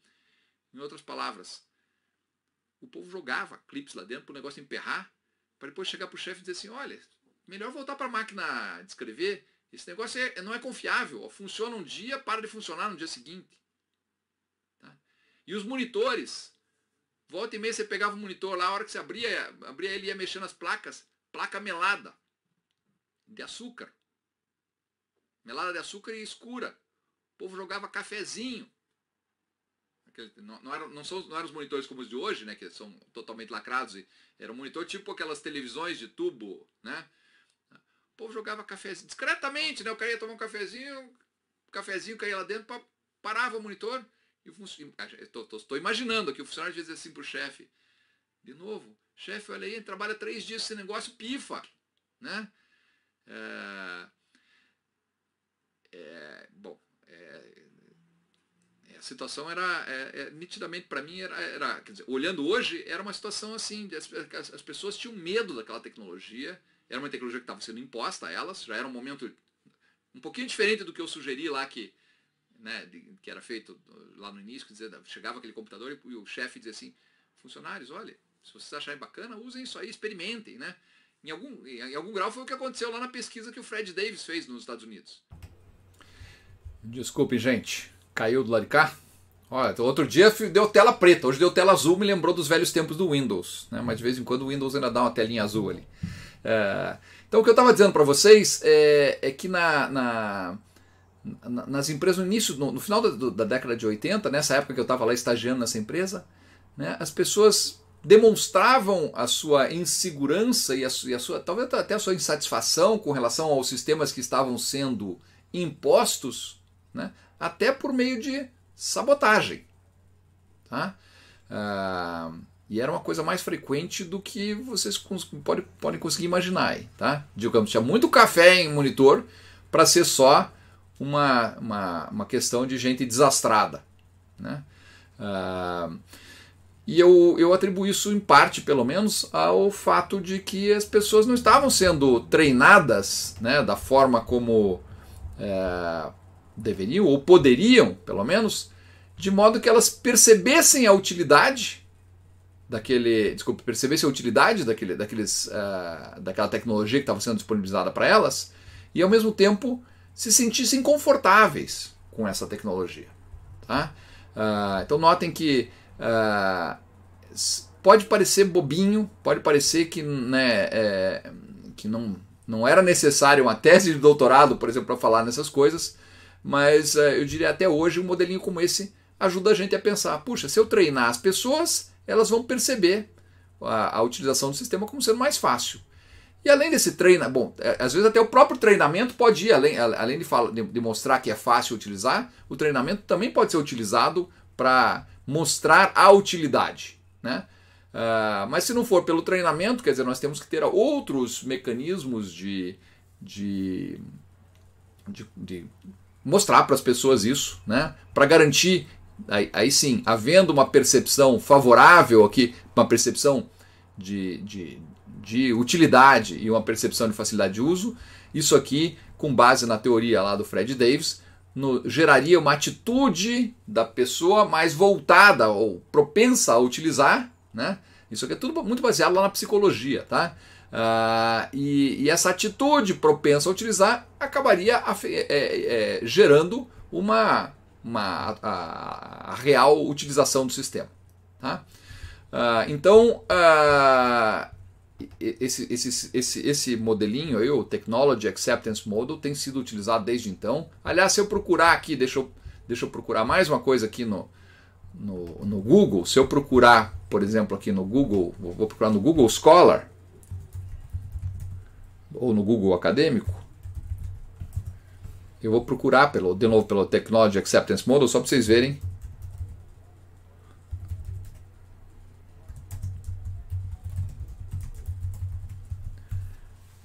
Em outras palavras, o povo jogava clipes lá dentro para o negócio emperrar, para depois chegar para o chefe e dizer assim, olha, melhor voltar para a máquina de escrever, esse negócio é, não é confiável, ó, funciona um dia, para de funcionar no dia seguinte. Tá? E os monitores, volta e meia você pegava o monitor lá, a hora que você abria, abria ele ia mexendo as placas, placa melada, de açúcar. Melada de açúcar e escura. O povo jogava cafezinho Aquele, não, não, eram, não, são, não eram os monitores como os de hoje, né? Que são totalmente lacrados. E, era um monitor tipo aquelas televisões de tubo, né? O povo jogava cafezinho discretamente, né? O cara ia tomar um cafezinho, o cafezinho caía lá dentro, parava o monitor. E estou imaginando aqui, o funcionário dizia assim para o chefe, de novo, chefe, olha aí, trabalha três dias esse negócio, pifa. Né? É, é, bom, situação era é, é, nitidamente para mim era, era dizer, olhando hoje era uma situação assim as, as, pessoas tinham medo daquela tecnologia era uma tecnologia que estava sendo imposta a elas já era um momento um pouquinho diferente do que eu sugeri lá que né, de, que era feito lá no início que chegava aquele computador e, e o chefe dizia assim funcionários olha se vocês acharem bacana usem isso aí experimentem né em algum, em algum grau foi o que aconteceu lá na pesquisa que o Fred Davis fez nos Estados Unidos. Desculpe, gente. Caiu do lado de cá? Olha, então, outro dia deu tela preta, hoje deu tela azul, me lembrou dos velhos tempos do Windows, né? mas de vez em quando o Windows ainda dá uma telinha azul ali. É, então o que eu estava dizendo para vocês é, é, que na, na nas empresas no início, no, no final da, da, década de 80, nessa época que eu estava lá estagiando nessa empresa, né, as pessoas demonstravam a sua insegurança e a, e a, sua talvez até a sua insatisfação com relação aos sistemas que estavam sendo impostos, né, até por meio de sabotagem. Tá? Ah, e era uma coisa mais frequente do que vocês cons podem, podem conseguir imaginar. Aí, tá? Digamos, tinha muito café em monitor para ser só uma, uma, uma, questão de gente desastrada. Né? Ah, e eu, eu atribuo isso, em parte, pelo menos, ao fato de que as pessoas não estavam sendo treinadas né, da forma como é, deveriam, ou poderiam, pelo menos, de modo que elas percebessem a utilidade daquele. desculpe percebessem a utilidade daquele, daqueles, uh, daquela tecnologia que estava sendo disponibilizada para elas, e ao mesmo tempo se sentissem confortáveis com essa tecnologia. Tá? Uh, então notem que uh, pode parecer bobinho, pode parecer que, né, é, que não, não era necessário uma tese de doutorado, por exemplo, para falar nessas coisas, mas é, eu diria até hoje um modelinho como esse ajuda a gente a pensar: puxa, se eu treinar as pessoas, elas vão perceber a, a utilização do sistema como sendo mais fácil. E além desse treino, bom, é, às vezes até o próprio treinamento pode ir, além, além de, fala, de, de mostrar que é fácil utilizar, o treinamento também pode ser utilizado para mostrar a utilidade. Né? Uh, mas se não for pelo treinamento, quer dizer, nós temos que ter outros mecanismos de, de, de, de mostrar para as pessoas isso, né? Para garantir, aí, aí, sim, havendo uma percepção favorável aqui, uma percepção de, de, de utilidade e uma percepção de facilidade de uso, isso aqui, com base na teoria lá do Fred Davis, no, geraria uma atitude da pessoa mais voltada ou propensa a utilizar, né? Isso aqui é tudo muito baseado lá na psicologia, tá? Ah, e, e, essa atitude propensa a utilizar acabaria a, é, é, é, gerando uma, uma a, a, real utilização do sistema. Tá? Ah, então, ah, esse, esse, esse, esse modelinho, aí, o Technology Acceptance Model, tem sido utilizado desde então. Aliás, se eu procurar aqui, deixa eu, deixa eu procurar mais uma coisa aqui no, no, no Google. Se eu procurar, por exemplo, aqui no Google, vou procurar no Google Scholar, ou no Google Acadêmico, eu vou procurar pelo, de novo pelo Technology Acceptance Model só para vocês verem.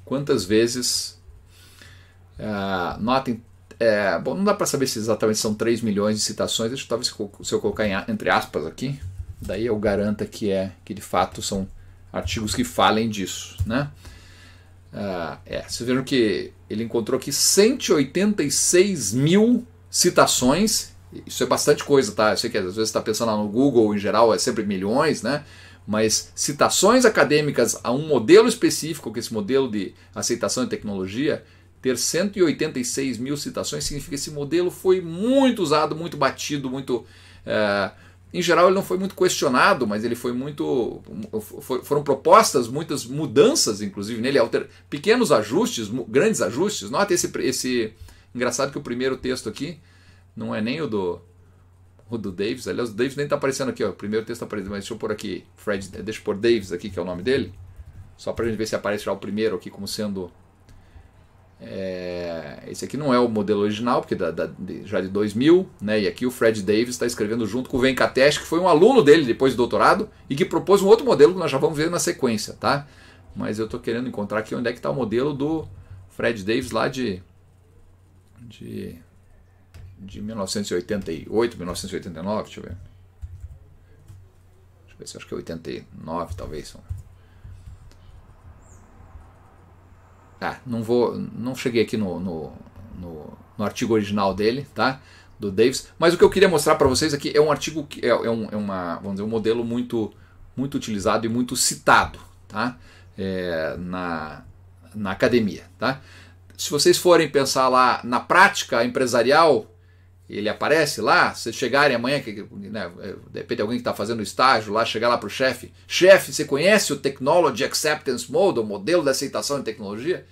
Quantas vezes. Uh, notem. É, bom, não dá para saber se exatamente são 3 milhões de citações. Deixa eu talvez se eu colocar em, entre aspas aqui. Daí eu garanto que é que de fato são artigos que falem disso. Né? Ah, é, vocês viram que ele encontrou aqui 186 mil citações. Isso é bastante coisa, tá? Eu sei que às vezes está pensando lá no Google em geral, é sempre milhões, né? Mas citações acadêmicas a um modelo específico, que é esse modelo de aceitação de tecnologia, ter 186 mil citações significa que esse modelo foi muito usado, muito batido, muito. Eh, em geral ele não foi muito questionado, mas ele foi muito foram propostas muitas mudanças inclusive nele, alter, pequenos ajustes, grandes ajustes. Nota esse esse engraçado que o primeiro texto aqui não é nem o do o do Davis, aliás, o Davis nem está aparecendo aqui, ó. O primeiro texto está aparecendo, mas deixa eu pôr aqui, Fred, deixa eu pôr Davis aqui, que é o nome dele, só para a gente ver se aparece já o primeiro aqui como sendo é, esse aqui não é o modelo original, porque da, da, já de 2000, né? E aqui o Fred Davis está escrevendo junto com o Venkatesh, que foi um aluno dele depois do doutorado e que propôs um outro modelo que nós já vamos ver na sequência, tá? Mas eu estou querendo encontrar aqui onde é que está o modelo do Fred Davis lá de, de, de 1988, 1989, deixa eu ver. Deixa eu ver se acho que é 89 talvez. Ah, não vou. Não cheguei aqui no, no, no, no artigo original dele, tá? Do Davis. Mas o que eu queria mostrar para vocês aqui é um artigo que é, é, um, é uma, vamos dizer, um modelo muito, muito utilizado e muito citado, tá? É, na, na academia, tá? Se vocês forem pensar lá na prática empresarial, ele aparece lá, se chegarem amanhã, que, né, depende é, de alguém que está fazendo estágio lá, chegar lá para o chefe, chefe, você conhece o Technology Acceptance Model, o modelo de aceitação de tecnologia?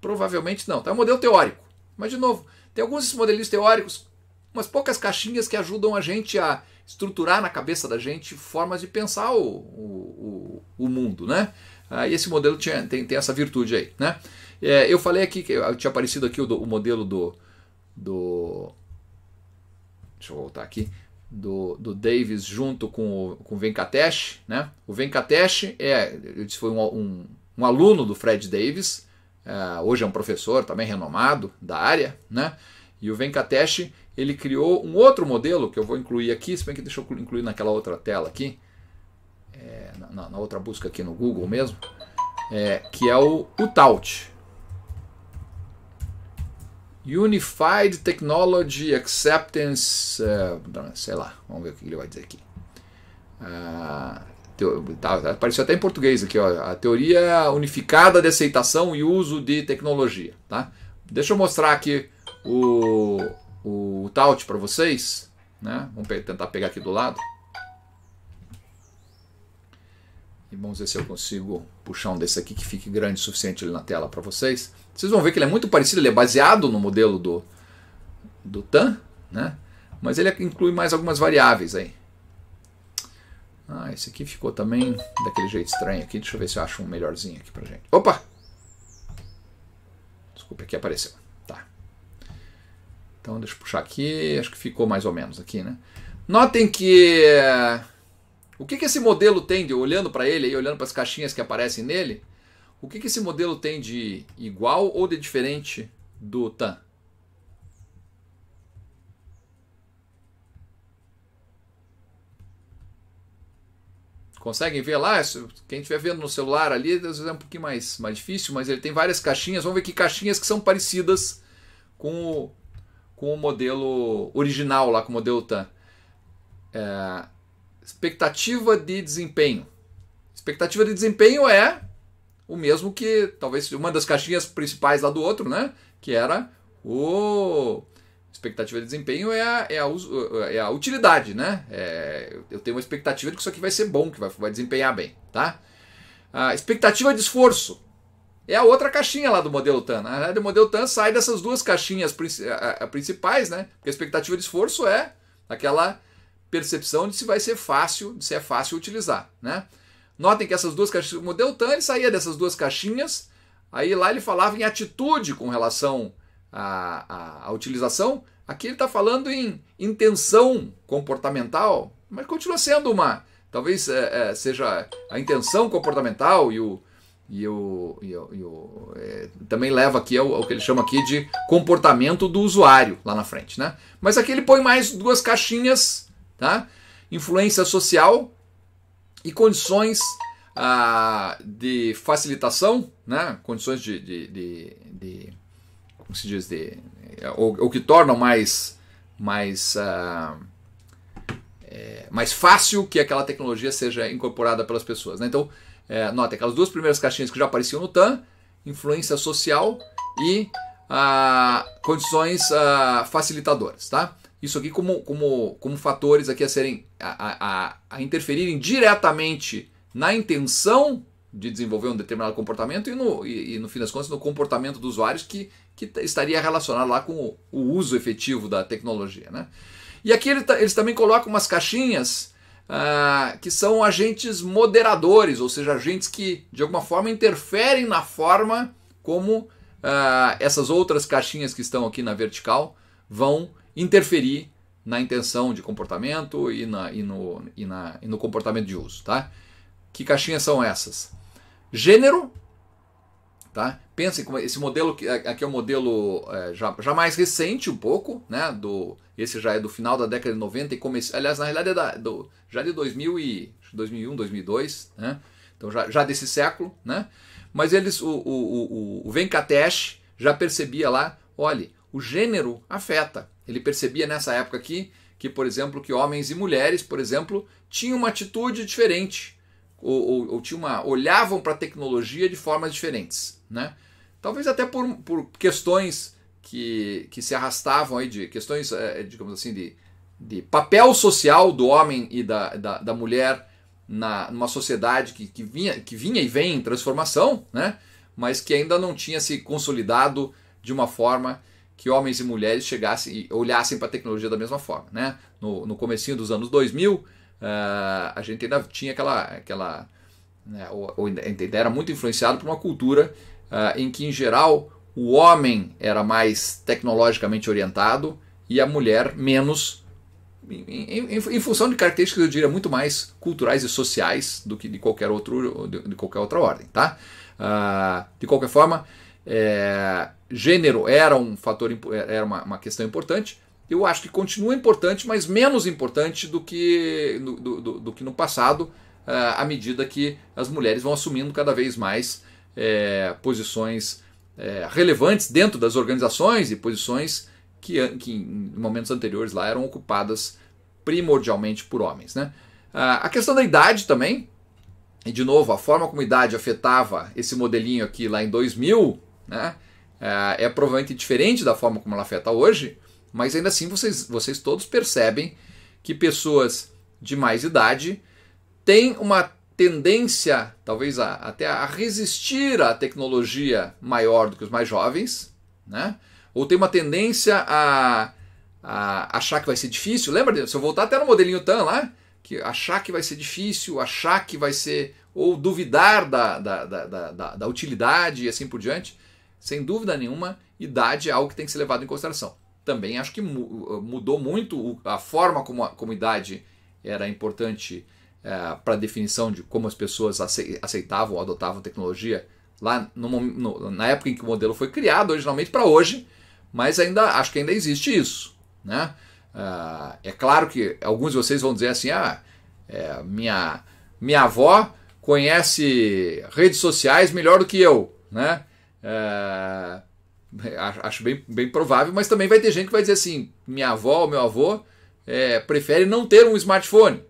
Provavelmente não, tá? É um modelo teórico. Mas, de novo, tem alguns modelinhos teóricos, umas poucas caixinhas que ajudam a gente a estruturar na cabeça da gente formas de pensar o, o, o, mundo, né? Ah, e esse modelo tinha, tem, tem essa virtude aí, né? É, eu falei aqui, que tinha aparecido aqui o, do, o modelo do... do deixa eu voltar aqui, do, do Davis junto com o, com o Venkatesh. Né? O Venkatesh é, ele foi um, um, um, aluno do Fred Davis, é, hoje é um professor também renomado da área, né? e o Venkatesh ele criou um outro modelo que eu vou incluir aqui, se bem que deixa eu incluir naquela outra tela aqui, é, na, na, outra busca aqui no Google mesmo, é, que é o, o Taut. Unified Technology Acceptance, uh, sei lá, vamos ver o que ele vai dizer aqui. Uh, tá, apareceu até em português aqui, ó, a teoria unificada de aceitação e uso de tecnologia, tá? Deixa eu mostrar aqui o, o Taut para vocês, né? Vamos pe tentar pegar aqui do lado. E vamos ver se eu consigo puxar um desse aqui que fique grande o suficiente na tela para vocês. Vocês vão ver que ele é muito parecido, ele é baseado no modelo do, do TAN, né? mas ele inclui mais algumas variáveis aí. Ah, esse aqui ficou também daquele jeito estranho aqui. Deixa eu ver se eu acho um melhorzinho aqui pra gente. Opa! Desculpa, aqui apareceu. Tá. Então deixa eu puxar aqui. Acho que ficou mais ou menos aqui, né? Notem que. Eh, o que, que esse modelo tem de olhando para ele e olhando para as caixinhas que aparecem nele? O que, que esse modelo tem de igual ou de diferente do TAN? Conseguem ver lá? É quem estiver vendo no celular ali, às vezes é um pouquinho mais, mais difícil, mas ele tem várias caixinhas. Vamos ver que caixinhas que são parecidas com o, com o modelo original lá, com o modelo TAN. É, expectativa de desempenho. Expectativa de desempenho é o mesmo que talvez uma das caixinhas principais lá do outro, né? Que era o expectativa de desempenho é a, é a, é a utilidade, né? É, eu tenho uma expectativa de que isso aqui vai ser bom, que vai, vai desempenhar bem, tá? A expectativa de esforço é a outra caixinha lá do modelo TAN. Na verdade, o modelo TAN sai dessas duas caixinhas principais, né? Porque a expectativa de esforço é aquela percepção de se vai ser fácil, de se é fácil utilizar, né? Notem que essas duas caixinhas, o modelo Tani saía dessas duas caixinhas, aí lá ele falava em atitude com relação à, à, à utilização, aqui ele está falando em intenção comportamental, mas continua sendo uma, talvez é, é, seja a intenção comportamental e o, e o, e o, e o é, também leva aqui ao, ao, que ele chama aqui de comportamento do usuário lá na frente, né? Mas aqui ele põe mais duas caixinhas, tá? Influência social e condições ah, de facilitação, né? condições de, de, de, de como se diz, de, ou, ou que tornam mais, mais, ah, é, mais fácil que aquela tecnologia seja incorporada pelas pessoas. Né? Então, é, nota aquelas duas primeiras caixinhas que já apareciam no TAM, influência social e ah, condições ah, facilitadoras, tá? isso aqui como, como, como fatores aqui a serem a, a, a interferirem diretamente na intenção de desenvolver um determinado comportamento e no, e, e no fim das contas no comportamento dos usuários que, que estaria relacionado lá com o, o uso efetivo da tecnologia. Né? E aqui ele, eles também colocam umas caixinhas ah, que são agentes moderadores, ou seja, agentes que de alguma forma interferem na forma como ah, essas outras caixinhas que estão aqui na vertical vão interferir na intenção de comportamento e, na, e, no, e, na, e no comportamento de uso, tá? Que caixinhas são essas? Gênero, tá? Pensem como esse modelo aqui é um modelo é, já, já, mais recente um pouco, né? Do esse já é do final da década de 90 e comece, aliás, na realidade é da, do, já de 2000 e 2001, 2002, né? Então já, já desse século, né? Mas eles o o, o, o Venkatesh já percebia lá, olhe, o gênero afeta ele percebia nessa época aqui que, por exemplo, que homens e mulheres, por exemplo, tinham uma atitude diferente ou, ou, ou tinha uma, olhavam para a tecnologia de formas diferentes, né? Talvez até por, por questões que, que se arrastavam aí de questões, é, digamos assim, de, de papel social do homem e da, da, da mulher na, numa sociedade que, que, vinha, que vinha e vem em transformação, né? mas que ainda não tinha se consolidado de uma forma que homens e mulheres chegassem e olhassem para a tecnologia da mesma forma. Né? No, no comecinho dos anos 2000, uh, eh, a gente ainda tinha aquela... aquela né, ou, ou ainda era muito influenciado por uma cultura uh, em que, em geral, o homem era mais tecnologicamente orientado e a mulher menos... Em, em, em, função de características, eu diria, muito mais culturais e sociais do que de qualquer, outro, de, de qualquer outra ordem. Tá? Uh, de qualquer forma, é, gênero era um fator é, era uma, uma, questão importante. Eu acho que continua importante, mas menos importante do que do, do, do que no passado, ah, à medida que as mulheres vão assumindo cada vez mais é, posições é, relevantes dentro das organizações e posições que, que em momentos anteriores lá eram ocupadas primordialmente por homens. Né? Ah, a questão da idade também, e de novo, a forma como a idade afetava esse modelinho aqui lá em 2000, né? é, é provavelmente diferente da forma como ela afeta hoje, mas ainda assim vocês, vocês todos percebem que pessoas de mais idade têm uma tendência, talvez a, até a resistir à tecnologia maior do que os mais jovens, né? ou tem uma tendência a, a achar que vai ser difícil. Lembra, se eu voltar até no modelinho TAN lá, que achar que vai ser difícil, achar que vai ser. ou duvidar da, da, da, da, da utilidade e assim por diante sem dúvida nenhuma, idade é algo que tem que ser levado em consideração. Também acho que eh, mudou muito a forma como a, como a idade era importante é, eh, para a definição de como as pessoas aceitavam ou adotavam tecnologia lá no, no, na época em que o modelo foi criado, originalmente para hoje, mas ainda acho que ainda existe isso. Né? Eh, é claro que alguns de vocês vão dizer assim: ah, é, minha, minha avó conhece redes sociais melhor do que eu. Né? É, acho bem, bem provável, mas também vai ter gente que vai dizer assim: minha avó ou meu avô é, prefere não ter um smartphone.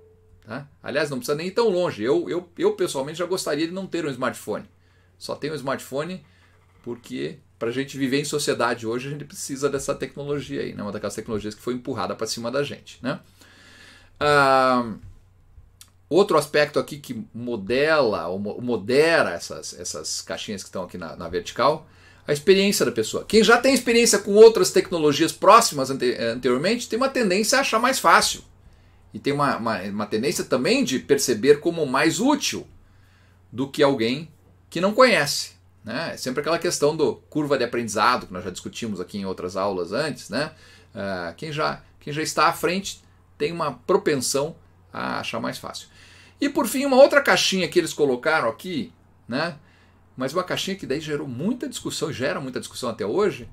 Tá? Aliás, não precisa nem ir tão longe. Eu, eu, eu pessoalmente já gostaria de não ter um smartphone. Só tenho um smartphone porque para a gente viver em sociedade hoje a gente precisa dessa tecnologia aí, né? uma daquelas tecnologias que foi empurrada para cima da gente. Né? Ah, Outro aspecto aqui que modela ou modera essas, essas caixinhas que estão aqui na, na vertical, a experiência da pessoa. Quem já tem experiência com outras tecnologias próximas ante, eh, anteriormente tem uma tendência a achar mais fácil. E tem uma, uma, uma tendência também de perceber como mais útil do que alguém que não conhece. Né? É sempre aquela questão do curva de aprendizado que nós já discutimos aqui em outras aulas antes. Né? Uh, quem, já, quem já está à frente tem uma propensão achar mais fácil. E por fim, uma outra caixinha que eles colocaram aqui, né? Mas uma caixinha que daí gerou muita discussão, gera muita discussão até hoje,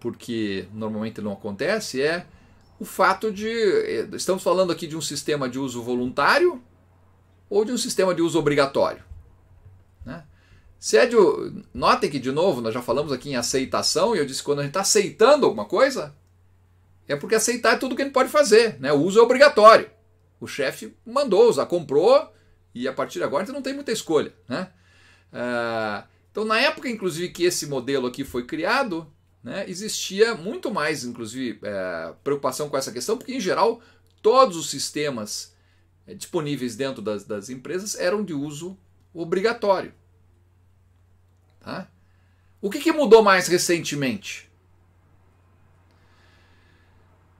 porque normalmente não acontece, é o fato de. Eh, estamos falando aqui de um sistema de uso voluntário ou de um sistema de uso obrigatório. Né? Se é de, notem que, de novo, nós já falamos aqui em aceitação, e eu disse que quando a gente está aceitando alguma coisa, é porque aceitar é tudo que a gente pode fazer, né? o uso é obrigatório. O chefe mandou usar, comprou, e a partir de agora você então não tem muita escolha. Né? Ah, então, na época, inclusive, que esse modelo aqui foi criado, né, existia muito mais, inclusive, eh, preocupação com essa questão, porque, em geral, todos os sistemas eh, disponíveis dentro das, das empresas eram de uso obrigatório. Tá? O que, que mudou mais recentemente?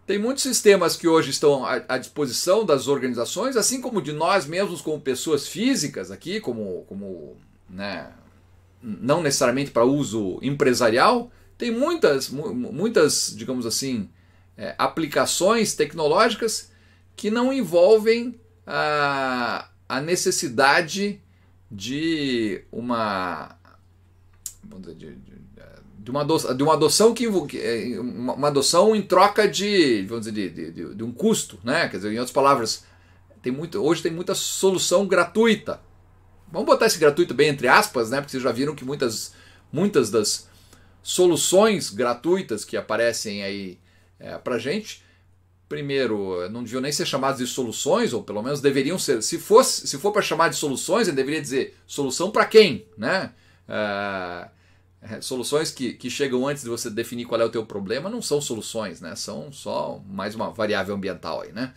Tem muitos sistemas que hoje estão à disposição das organizações, assim como de nós mesmos, como pessoas físicas aqui, como, como né, não necessariamente para uso empresarial, tem muitas, muitas digamos assim, é, aplicações tecnológicas que não envolvem a, a necessidade de uma de, de uma, adoção, de uma adoção que é, uma adoção em troca de, vamos dizer, de, de, de, um custo, né? Quer dizer, em outras palavras, tem muito, hoje tem muita solução gratuita. Vamos botar esse gratuito bem entre aspas, né? Porque vocês já viram que muitas, muitas das soluções gratuitas que aparecem aí é, para gente, primeiro, não deviam nem ser chamadas de soluções, ou pelo menos deveriam ser. Se, fosse, se for para chamar de soluções, ele deveria dizer solução para quem, né? É, é, soluções que, que chegam antes de você definir qual é o teu problema não são soluções, né? São só mais uma variável ambiental aí, né?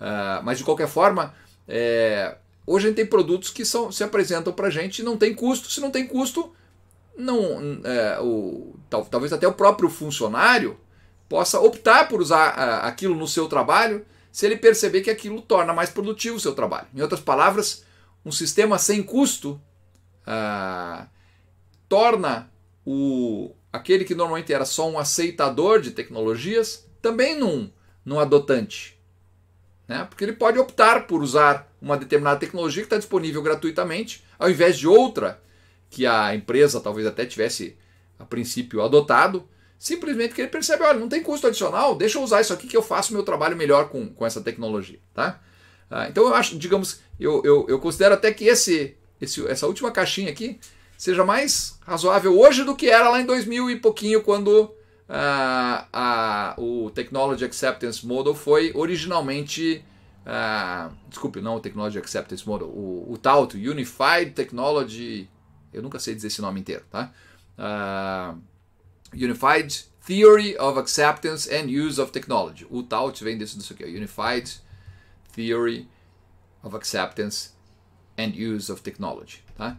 Uh, mas de qualquer forma, é, hoje a gente tem produtos que são, se apresentam para gente e não tem custo. Se não tem custo, não, é, o, tal, talvez até o próprio funcionário possa optar por usar a, ah, aquilo no seu trabalho se ele perceber que aquilo torna mais produtivo o seu trabalho. Em outras palavras, um sistema sem custo uh, torna o aquele que normalmente era só um aceitador de tecnologias, também num, num adotante. Né? Porque ele pode optar por usar uma determinada tecnologia que está disponível gratuitamente, ao invés de outra que a empresa talvez até tivesse a princípio adotado, simplesmente que ele percebe, olha, não tem custo adicional, deixa eu usar isso aqui que eu faço meu trabalho melhor com, com essa tecnologia, tá? Ah, então eu acho, digamos, eu, eu, eu considero até que esse, esse, essa última caixinha aqui seja mais razoável hoje do que era lá em 2000 e pouquinho, quando ah, a, o Technology Acceptance Model foi originalmente. Ah, desculpe, não o Technology Acceptance Model, o, o TAUT, Unified Technology. Eu nunca sei dizer esse nome inteiro, tá? Ah, Unified Theory of Acceptance and Use of Technology. O TAUT vem disso, disso aqui, Unified Theory of Acceptance and Use of Technology. Tá?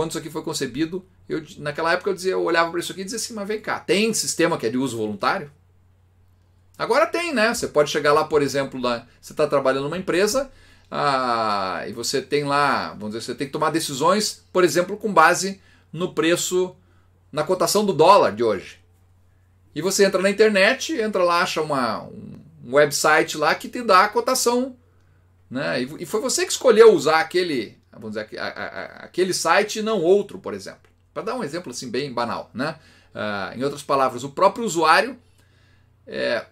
quando isso aqui foi concebido, eu, naquela época eu, dizia, eu olhava para isso aqui e dizia assim, mas vem cá, tem sistema que é de uso voluntário? Agora tem, né? Você pode chegar lá, por exemplo, lá, você está trabalhando numa empresa ah, e você tem lá, vamos dizer, você tem que tomar decisões, por exemplo, com base no preço, na cotação do dólar de hoje. E você entra na internet, entra lá, acha uma, um website lá que te dá a cotação. Né? E, e foi você que escolheu usar aquele vamos dizer, a, a, aquele site não outro, por exemplo. Para dar um exemplo assim bem banal, né? Uh, em outras palavras, o próprio usuário é,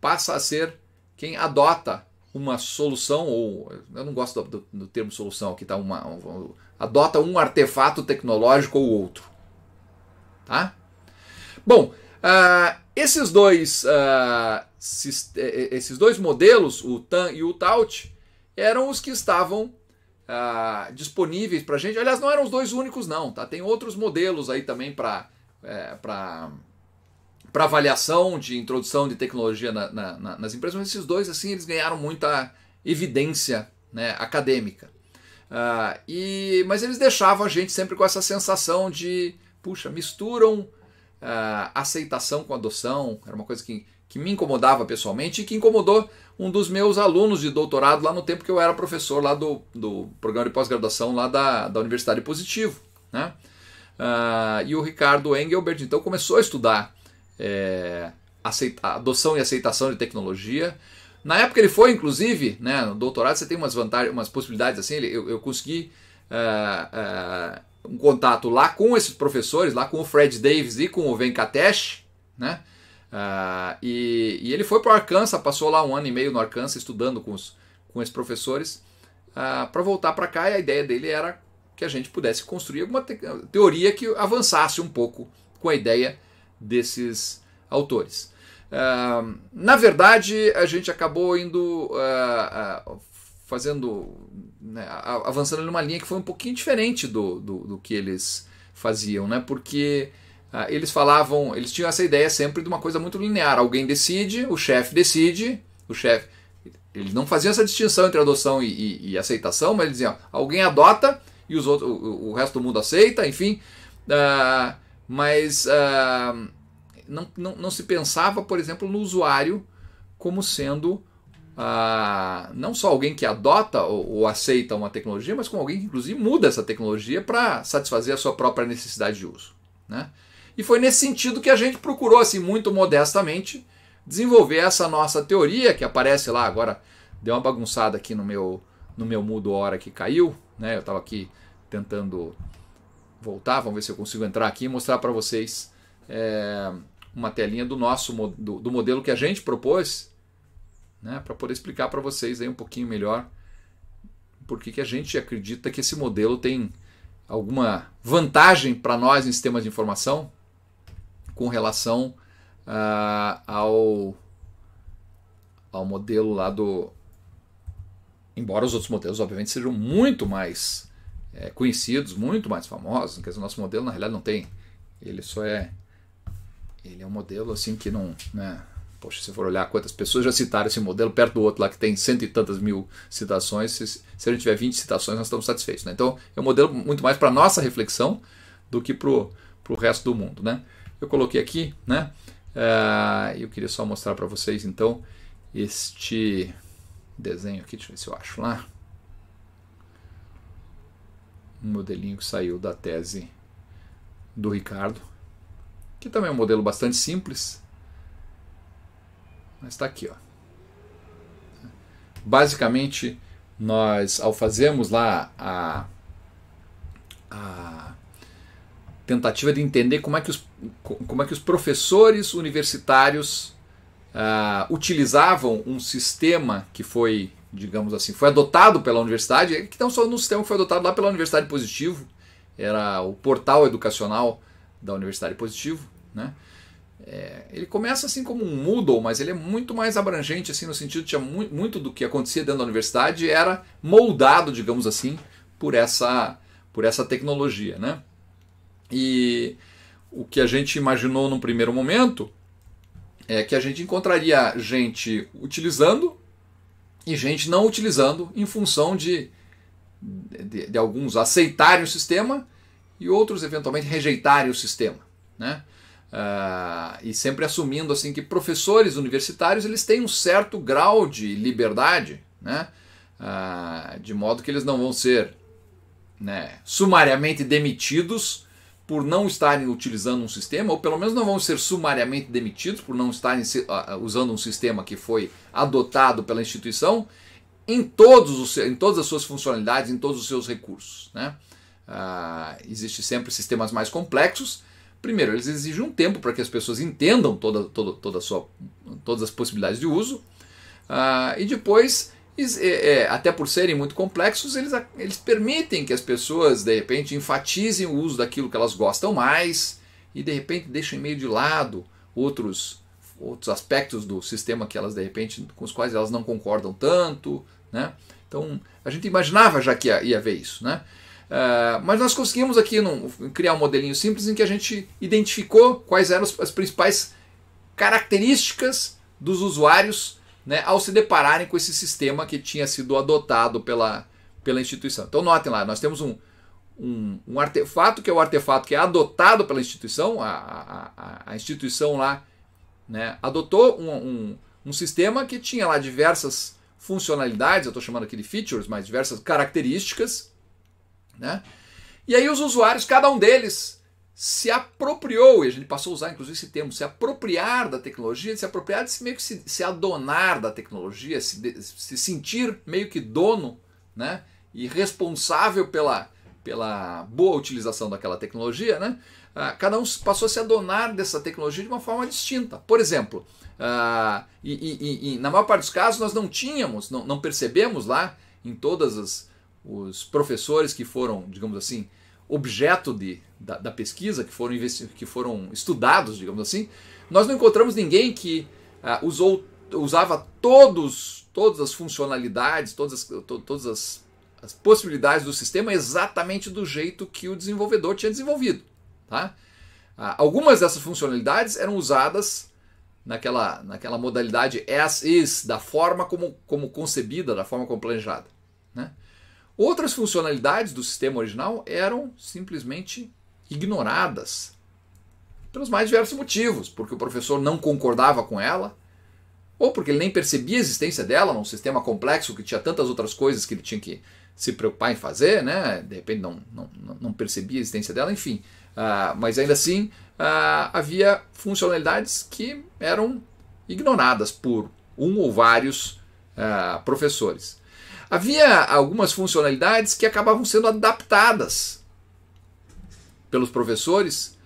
passa a ser quem adota uma solução, ou eu não gosto do, do, do termo solução aqui, tá? Uma, um, adota um artefato tecnológico ou outro. Tá? Bom, uh, esses, dois, uh, esses dois modelos, o TAN e o TAUT, eram os que estavam ah, disponíveis para gente. Aliás, não eram os dois únicos, não, tá? Tem outros modelos aí também para é, para para avaliação de introdução de tecnologia na, na, na, nas empresas, mas esses dois assim eles ganharam muita evidência né, acadêmica. Ah, e, mas eles deixavam a gente sempre com essa sensação de, puxa, misturam ah, aceitação com adoção, era uma coisa que, que me incomodava pessoalmente e que incomodou um dos meus alunos de doutorado lá no tempo que eu era professor lá do, do programa de pós-graduação lá da, da Universidade Positivo, né? Uh, e o Ricardo Engelbert então começou a estudar é, aceita, adoção e aceitação de tecnologia. Na época ele foi, inclusive, né, no doutorado você tem umas vantagens, umas possibilidades assim, eu, eu consegui uh, uh, um contato lá com esses professores, lá com o Fred Davis e com o Venkatesh, né? Uh, e, e, ele foi para o Arkansas, passou lá um ano e meio no Arkansas estudando com, os, com esses professores uh, ah, para voltar para cá. E a ideia dele era que a gente pudesse construir alguma te teoria que avançasse um pouco com a ideia desses autores. Uh, na verdade, a gente acabou indo fazendo, né, avançando numa linha que foi um pouquinho diferente do, do, do que eles faziam, né? Porque ah, eles falavam, eles tinham essa ideia sempre de uma coisa muito linear. Alguém decide, o chefe decide, o chefe. Eles não faziam essa distinção entre adoção e, e, e aceitação, mas eles diziam, alguém adota e os outros, o, o resto do mundo aceita, enfim. Uh, mas uh, não, não, não, se pensava, por exemplo, no usuário como sendo uh, não só alguém que adota ou, ou, aceita uma tecnologia, mas como alguém que, inclusive, muda essa tecnologia para satisfazer a sua própria necessidade de uso. Né? E foi nesse sentido que a gente procurou, assim, muito modestamente, desenvolver essa nossa teoria, que aparece lá agora, deu uma bagunçada aqui no meu no meu mudo hora que caiu, né? Eu estava aqui tentando voltar, vamos ver se eu consigo entrar aqui e mostrar para vocês é, uma telinha do nosso do, do, modelo que a gente propôs, né? Para poder explicar para vocês aí um pouquinho melhor por que a gente acredita que esse modelo tem alguma vantagem para nós em sistemas de informação, com relação uh, ao, ao modelo lá do. Embora os outros modelos, obviamente, sejam muito mais é, conhecidos, muito mais famosos, quer dizer, o nosso modelo na realidade não tem. Ele só é. Ele é um modelo assim que não. Né, Poxa, se for olhar quantas pessoas já citaram esse modelo perto do outro lá que tem cento e tantas mil citações, se, se a gente tiver 20 citações, nós estamos satisfeitos. Né? Então, é um modelo muito mais para nossa reflexão do que para o resto do mundo. Né? Eu coloquei aqui, né? Eh, eu queria só mostrar para vocês então este desenho aqui, deixa eu ver se eu acho lá. Um modelinho que saiu da tese do Ricardo, que também é um modelo bastante simples, mas está aqui. Ó. Basicamente, nós, ao fazermos lá a, a tentativa de entender como é que os como é que os professores universitários uh, utilizavam um sistema que foi, digamos assim, foi adotado pela universidade, que não só no sistema que foi adotado lá pela Universidade Positivo, era o portal educacional da Universidade Positivo, né? É, ele começa assim como um Moodle, mas ele é muito mais abrangente, assim, no sentido que mu muito do que acontecia dentro da universidade era moldado, digamos assim, por essa, por essa tecnologia, né? E o que a gente imaginou num primeiro momento é que a gente encontraria gente utilizando e gente não utilizando em função de, de, de alguns aceitarem o sistema e outros eventualmente rejeitarem o sistema, né? Uh, e sempre assumindo assim que professores universitários eles têm um certo grau de liberdade, né? Uh, de modo que eles não vão ser né, sumariamente demitidos por não estarem utilizando um sistema, ou pelo menos não vão ser sumariamente demitidos por não estarem ah, ah, usando um sistema que foi adotado pela instituição, em, todos os, em todas as suas funcionalidades, em todos os seus recursos. Né? Ah, Existem sempre sistemas mais complexos. Primeiro, eles exigem um tempo para que as pessoas entendam toda, toda, toda sua, todas as possibilidades de uso. Ah, e depois, é, é, até por serem muito complexos, eles, eles permitem que as pessoas, de repente, enfatizem o uso daquilo que elas gostam mais e, de repente, deixem meio de lado outros, outros aspectos do sistema que elas, de repente, com os quais elas não concordam tanto. Né? Então, a gente imaginava já que ia, ia ver isso. Né? Uh, mas nós conseguimos aqui num, criar um modelinho simples em que a gente identificou quais eram as principais características dos usuários né, ao se depararem com esse sistema que tinha sido adotado pela, pela instituição. Então notem lá, nós temos um, um, um artefato que é o artefato que é adotado pela instituição, a, a, a, instituição lá né, adotou um, um, um sistema que tinha lá diversas funcionalidades, eu estou chamando aqui de features, mas diversas características, né? E aí os usuários, cada um deles, se apropriou, e a gente passou a usar inclusive esse termo, se apropriar da tecnologia, se apropriar de se meio que se, se adonar da tecnologia, se, de, se sentir meio que dono né, e responsável pela, pela boa utilização daquela tecnologia, né, ah, cada um passou a se adonar dessa tecnologia de uma forma distinta. Por exemplo, ah, e, e, e, na maior parte dos casos nós não tínhamos, não, não percebemos lá em todas as, os professores que foram, digamos assim, objeto de, da, da pesquisa, que foram, que foram estudados, digamos assim, nós não encontramos ninguém que ah, usou, usava todos, todas as funcionalidades, todas as, to, todas as, as possibilidades do sistema exatamente do jeito que o desenvolvedor tinha desenvolvido. Tá? Ah, algumas dessas funcionalidades eram usadas naquela, naquela modalidade as is, da forma como, como concebida, da forma como planejada. Né? Outras funcionalidades do sistema original eram simplesmente ignoradas pelos mais diversos motivos, porque o professor não concordava com ela, ou porque ele nem percebia a existência dela num sistema complexo que tinha tantas outras coisas que ele tinha que se preocupar em fazer, né? De repente não, não, não percebia a existência dela, enfim. Uh, mas ainda assim uh, havia funcionalidades que eram ignoradas por um ou vários uh, professores. Havia algumas funcionalidades que acabavam sendo adaptadas pelos professores,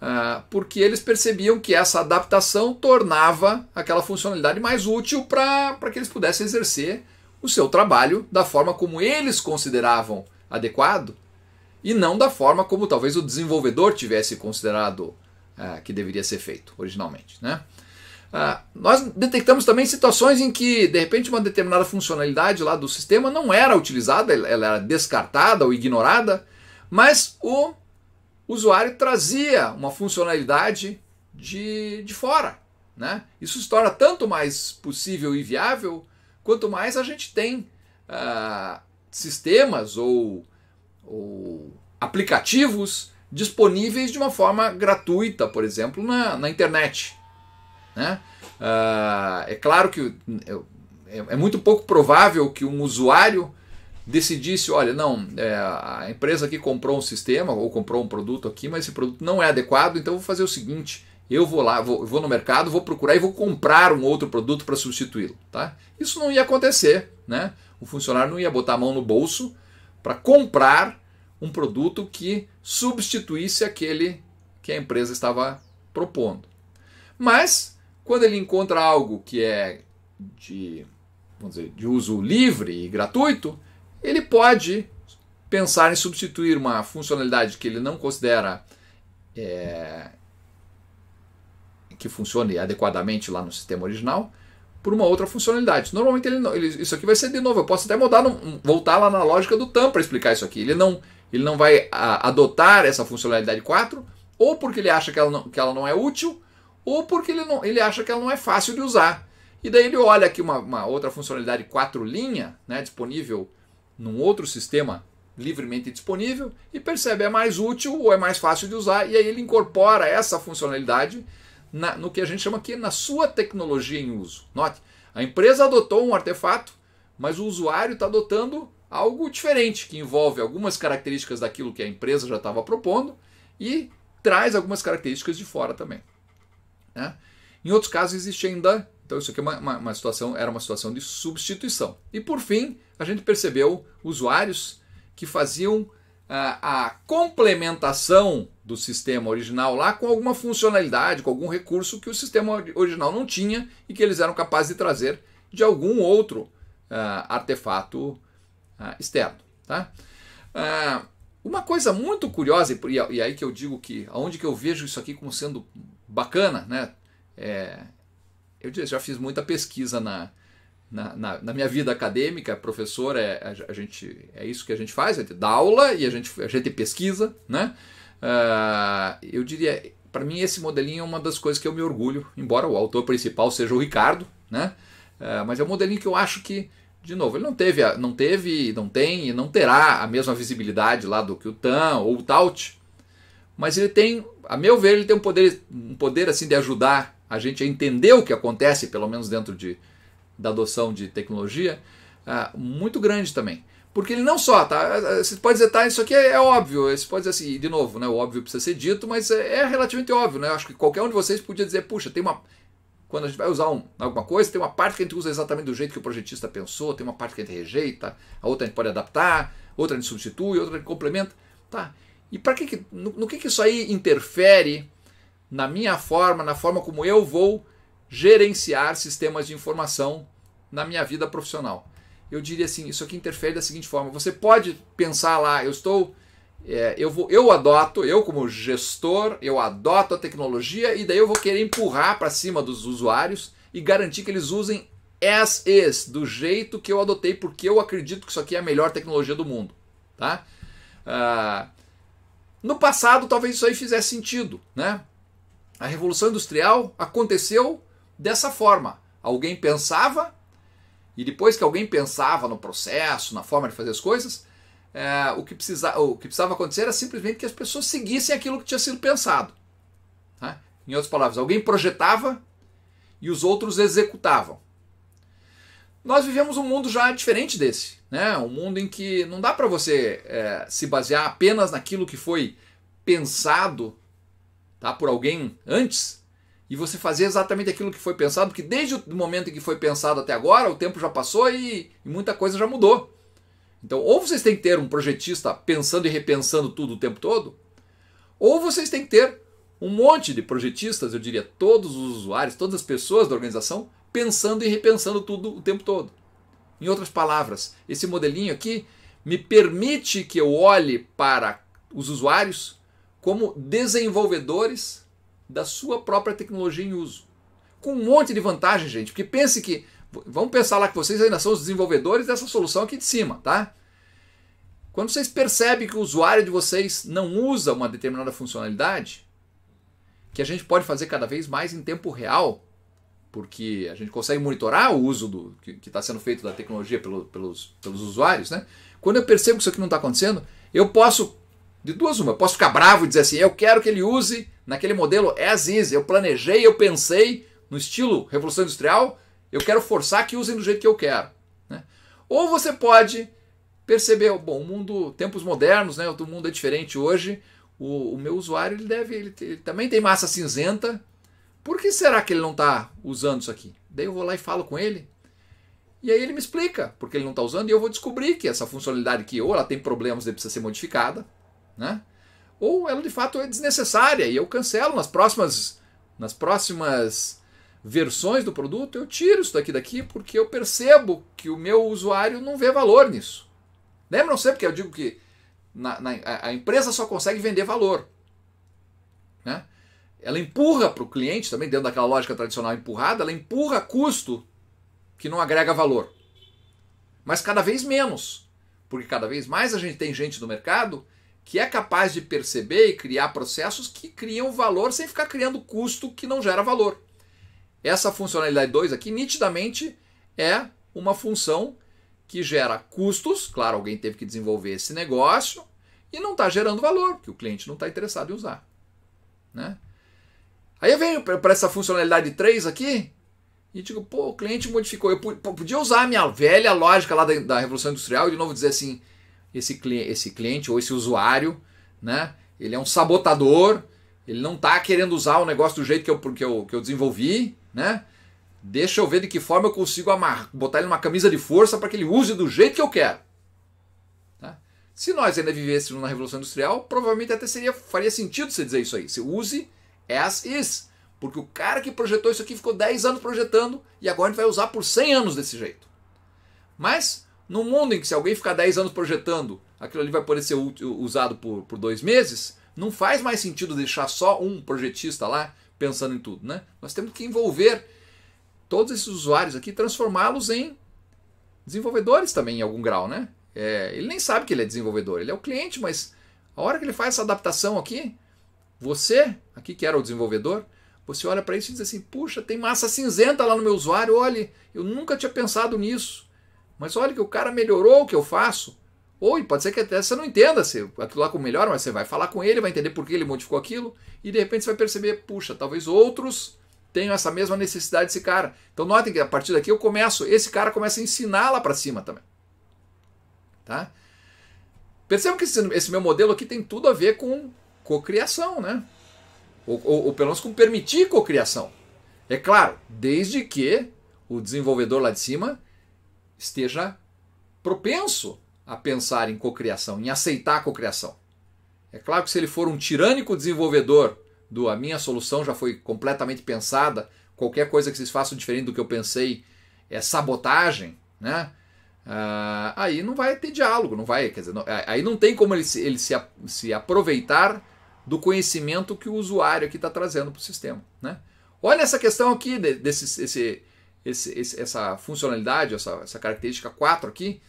ah, porque eles percebiam que essa adaptação tornava aquela funcionalidade mais útil para que eles pudessem exercer o seu trabalho da forma como eles consideravam adequado e não da forma como talvez o desenvolvedor tivesse considerado ah, que deveria ser feito originalmente. Né? Ah, nós detectamos também situações em que, de repente, uma determinada funcionalidade lá do sistema não era utilizada, ela era descartada ou ignorada, mas o usuário trazia uma funcionalidade de, de fora. Né? Isso se torna tanto mais possível e viável quanto mais a gente tem ah, sistemas ou, ou aplicativos disponíveis de uma forma gratuita, por exemplo, na, na internet. Né? Uh, é claro que é, é, muito pouco provável que um usuário decidisse, olha, não, é, a empresa aqui comprou um sistema ou comprou um produto aqui, mas esse produto não é adequado, então vou fazer o seguinte, eu vou lá, vou, vou no mercado, vou procurar e vou comprar um outro produto para substituí-lo, tá? Isso não ia acontecer, né? O funcionário não ia botar a mão no bolso para comprar um produto que substituísse aquele que a empresa estava propondo. Mas quando ele encontra algo que é de, vamos dizer, de uso livre e gratuito, ele pode pensar em substituir uma funcionalidade que ele não considera é, que funcione adequadamente lá no sistema original por uma outra funcionalidade. Normalmente ele, ele, isso aqui vai ser de novo. Eu posso até mudar, voltar lá na lógica do TAM para explicar isso aqui. Ele não, ele não vai a, adotar essa funcionalidade 4, ou porque ele acha que ela não, que ela não é útil, ou porque ele, não, ele acha que ela não é fácil de usar. E daí ele olha aqui uma, uma outra funcionalidade quatro linha, né, disponível num outro sistema livremente disponível, e percebe é mais útil ou é mais fácil de usar, e aí ele incorpora essa funcionalidade na, no que a gente chama aqui na sua tecnologia em uso. Note, a empresa adotou um artefato, mas o usuário está adotando algo diferente, que envolve algumas características daquilo que a empresa já estava propondo e traz algumas características de fora também. Né? Em outros casos existe ainda, então isso aqui é uma, uma, uma, situação, era uma situação de substituição. E por fim, a gente percebeu usuários que faziam a, ah, a complementação do sistema original lá com alguma funcionalidade, com algum recurso que o sistema original não tinha e que eles eram capazes de trazer de algum outro uh, artefato uh, externo. Tá? Uh, uma coisa muito curiosa, e, e aí que eu digo que, aonde que eu vejo isso aqui como sendo bacana, né? É, eu já fiz muita pesquisa na, na, na, na minha vida acadêmica, é professor, é, a, é, a, gente, é isso que a gente faz, a gente dá aula e a gente, a gente pesquisa, né? Uh, eu diria, para mim esse modelinho é uma das coisas que eu me orgulho, embora o autor principal seja o Ricardo, né? Uh, mas é um modelinho que eu acho que, de novo, ele não teve, não teve, não tem e não terá a mesma visibilidade lá do que o TAM ou o Taut, mas ele tem, a meu ver, ele tem um poder, um poder assim de ajudar a gente a entender o que acontece, pelo menos dentro de, da adoção de tecnologia, uh, muito grande também. Porque ele não só, tá? Ah, ah, você pode dizer, tá, isso aqui é, é óbvio. Você pode dizer assim, de novo, né? O óbvio precisa ser dito, mas é, é relativamente óbvio, né? Acho que qualquer um de vocês podia dizer, puxa, tem uma. Quando a gente vai usar um, alguma coisa, tem uma parte que a gente usa exatamente do jeito que o projetista pensou, tem uma parte que a gente rejeita, a outra a gente pode adaptar, outra a gente substitui, outra a gente complementa. Tá. E para que, que no, no que, que isso aí interfere na minha forma, na forma como eu vou gerenciar sistemas de informação na minha vida profissional? Eu diria assim, isso aqui interfere da seguinte forma: você pode pensar lá, eu estou é, eu, vou, eu adoto, eu como gestor, eu adoto a tecnologia e daí eu vou querer empurrar para cima dos usuários e garantir que eles usem as is, do jeito que eu adotei, porque eu acredito que isso aqui é a melhor tecnologia do mundo. Tá? Uh, no passado, talvez isso aí fizesse sentido, né? A Revolução Industrial aconteceu dessa forma. Alguém pensava, e depois que alguém pensava no processo, na forma de fazer as coisas, é, o, que precisa, o que precisava acontecer era simplesmente que as pessoas seguissem aquilo que tinha sido pensado. Né? Em outras palavras, alguém projetava e os outros executavam nós vivemos um mundo já diferente desse, né? Um mundo em que não dá para você é, se basear apenas naquilo que foi pensado, tá, por alguém antes e você fazer exatamente aquilo que foi pensado, porque desde o momento em que foi pensado até agora, o tempo já passou e, e muita coisa já mudou. Então, ou vocês têm que ter um projetista pensando e repensando tudo o tempo todo, ou vocês têm que ter um monte de projetistas, eu diria todos os usuários, todas as pessoas da organização pensando e repensando tudo o tempo todo. Em outras palavras, esse modelinho aqui me permite que eu olhe para os usuários como desenvolvedores da sua própria tecnologia em uso. Com um monte de vantagem, gente, porque pense que. Vamos pensar lá que vocês ainda são os desenvolvedores dessa solução aqui de cima, tá? Quando vocês percebem que o usuário de vocês não usa uma determinada funcionalidade, que a gente pode fazer cada vez mais em tempo real, porque a gente consegue monitorar o uso do, que está sendo feito da tecnologia pelo, pelos, pelos usuários, né? Quando eu percebo que isso aqui não está acontecendo, eu posso, de duas uma, eu posso ficar bravo e dizer assim, eu quero que ele use naquele modelo as is, eu planejei, eu pensei, no estilo Revolução Industrial, eu quero forçar que usem do jeito que eu quero. Né? Ou você pode perceber, bom, o mundo, tempos modernos, né? O mundo é diferente hoje. O, o meu usuário ele deve, ele, ele também tem massa cinzenta por que será que ele não está usando isso aqui? Daí eu vou lá e falo com ele. E aí ele me explica porque ele não está usando e eu vou descobrir que essa funcionalidade aqui, ou ela tem problemas e precisa ser modificada, né? Ou ela de fato é desnecessária e eu cancelo nas próximas nas próximas versões do produto, eu tiro isso daqui daqui porque eu percebo que o meu usuário não vê valor nisso. Lembram sempre que eu digo que na, na, a empresa só consegue vender valor. Né? Ela empurra para o cliente, também dentro daquela lógica tradicional empurrada, ela empurra custo que não agrega valor. Mas cada vez menos, porque cada vez mais a gente tem gente no mercado que é capaz de perceber e criar processos que criam valor sem ficar criando custo que não gera valor. Essa funcionalidade 2 aqui, nitidamente, é uma função que gera custos. Claro, alguém teve que desenvolver esse negócio e não está gerando valor, porque o cliente não está interessado em usar. Né? Aí eu venho para essa funcionalidade 3 aqui e digo, pô, o cliente modificou. Eu podia usar a minha velha lógica lá da, da Revolução Industrial e de novo dizer assim, esse, esse cliente ou esse usuário, né? Ele é um sabotador, ele não está querendo usar o negócio do jeito que eu, que eu, que eu desenvolvi, né? Deixa eu ver de que forma eu consigo amar, botar ele numa camisa de força para que ele use do jeito que eu quero. Tá? Se nós ainda vivêssemos na Revolução Industrial, provavelmente até seria, faria sentido você dizer isso aí. Você use é as is. Porque o cara que projetou isso aqui ficou 10 anos projetando e agora a gente vai usar por 100 anos desse jeito. Mas, no mundo em que se alguém ficar 10 anos projetando, aquilo ali vai poder ser usado por, por dois meses, não faz mais sentido deixar só um projetista lá pensando em tudo, né? Nós temos que envolver todos esses usuários aqui, transformá-los em desenvolvedores também, em algum grau, né? É, ele nem sabe que ele é desenvolvedor, ele é o cliente, mas a hora que ele faz essa adaptação aqui, você, aqui que era o desenvolvedor, você olha para isso e diz assim: puxa, tem massa cinzenta lá no meu usuário, olhe, eu nunca tinha pensado nisso. Mas olha que o cara melhorou o que eu faço. Ou pode ser que até você não entenda se aquilo lá como melhor, mas você vai falar com ele, vai entender por que ele modificou aquilo, e de repente você vai perceber, puxa, talvez outros tenham essa mesma necessidade desse cara. Então notem que a partir daqui eu começo, esse cara começa a ensinar lá para cima também. Tá? Percebam que esse, esse meu modelo aqui tem tudo a ver com cocriação, né? Ou, ou, ou pelo menos com permitir cocriação. É claro, desde que o desenvolvedor lá de cima esteja propenso a pensar em cocriação, em aceitar a cocriação. É claro que se ele for um tirânico desenvolvedor do a minha solução já foi completamente pensada, qualquer coisa que vocês façam diferente do que eu pensei é sabotagem, né? Ah, aí não vai ter diálogo, não vai, quer dizer, não, aí não tem como ele se, ele se, se aproveitar do conhecimento que o usuário aqui está trazendo para o sistema. Né? Olha essa questão aqui, desse, esse, esse, esse, essa funcionalidade, essa, essa, característica 4 aqui,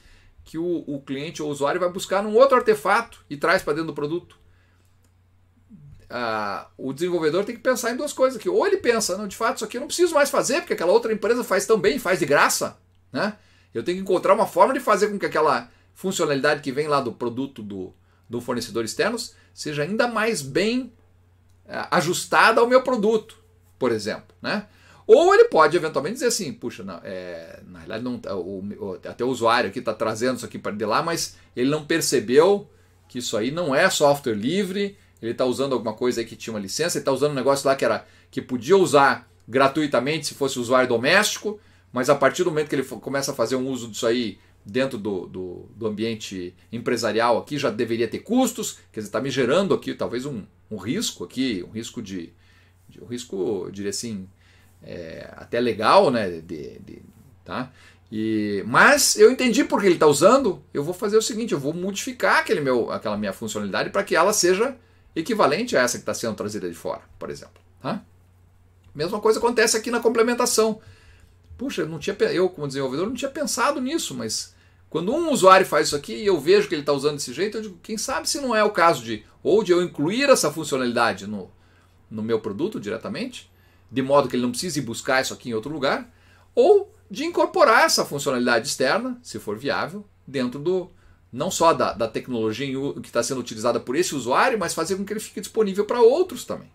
que o, o cliente ou usuário vai buscar num outro artefato e traz para dentro do produto. Ah, o desenvolvedor tem que pensar em duas coisas aqui. Ou ele pensa, não, de fato, isso aqui eu não preciso mais fazer, porque aquela outra empresa faz tão bem, faz de graça. Né? Eu tenho que encontrar uma forma de fazer com que aquela funcionalidade que vem lá do produto do, do fornecedor externos seja ainda mais bem eh, ajustada ao meu produto, por exemplo, né? Ou ele pode eventualmente dizer assim, puxa, não, é, na realidade não, tá, o, até o usuário aqui está trazendo isso aqui para de lá, mas ele não percebeu que isso aí não é software livre, ele está usando alguma coisa aí que tinha uma licença, ele está usando um negócio lá que era que podia usar gratuitamente se fosse usuário doméstico, mas a partir do momento que ele começa a fazer um uso disso aí dentro do, do, do, ambiente empresarial aqui já deveria ter custos, quer dizer, está me gerando aqui talvez um, um risco aqui, um risco de, de um risco, diria assim, é, até legal, né? De, de, tá? E, mas eu entendi porque ele está usando, eu vou fazer o seguinte, eu vou modificar aquele meu, aquela minha funcionalidade para que ela seja equivalente a essa que está sendo trazida de fora, por exemplo. Tá? Mesma coisa acontece aqui na complementação. Puxa, eu não tinha, eu como desenvolvedor não tinha pensado nisso, mas quando um usuário faz isso aqui e eu vejo que ele está usando desse jeito, eu digo, quem sabe se não é o caso de ou de eu incluir essa funcionalidade no, no meu produto diretamente, de modo que ele não precise buscar isso aqui em outro lugar, ou de incorporar essa funcionalidade externa, se for viável, dentro do não só da, da tecnologia em, que está sendo utilizada por esse usuário, mas fazer com que ele fique disponível para outros também.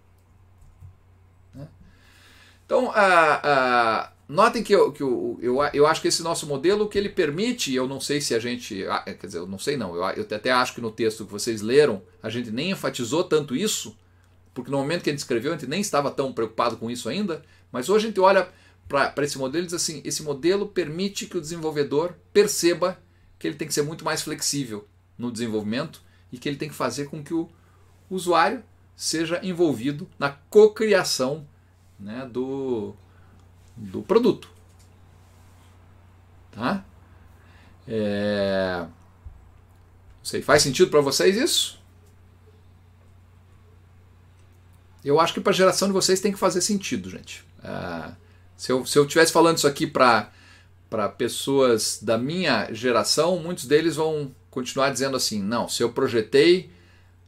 Né? Então, a, a Notem que, eu, que eu, eu, eu acho que esse nosso modelo, que ele permite, eu não sei se a gente. É, quer dizer, eu não sei não, eu, eu até acho que no texto que vocês leram, a gente nem enfatizou tanto isso, porque no momento que a gente escreveu, a gente nem estava tão preocupado com isso ainda, mas hoje a gente olha para esse modelo e diz assim: esse modelo permite que o desenvolvedor perceba que ele tem que ser muito mais flexível no desenvolvimento e que ele tem que fazer com que o usuário seja envolvido na cocriação né, do do produto. Tá? É... Não sei, faz sentido para vocês isso? Eu acho que para a geração de vocês tem que fazer sentido, gente. Ah, se eu estivesse falando isso aqui para pessoas da minha geração, muitos deles vão continuar dizendo assim: não, se eu projetei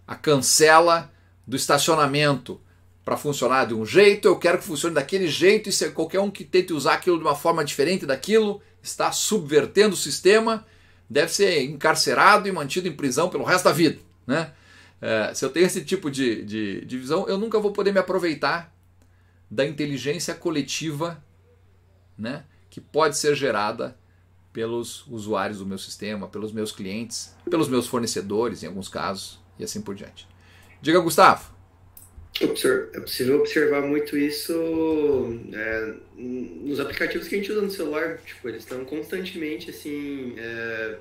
a cancela do estacionamento para funcionar de um jeito, eu quero que funcione daquele jeito, e se qualquer um que tente usar aquilo de uma forma diferente daquilo está subvertendo o sistema, deve ser encarcerado e mantido em prisão pelo resto da vida. Né? É, se eu tenho esse tipo de, de, de visão, eu nunca vou poder me aproveitar da inteligência coletiva né, que pode ser gerada pelos usuários do meu sistema, pelos meus clientes, pelos meus fornecedores, em alguns casos, e assim por diante. Diga, Gustavo. É possível observar muito isso é, nos aplicativos que a gente usa no celular. Tipo, eles estão constantemente assim é,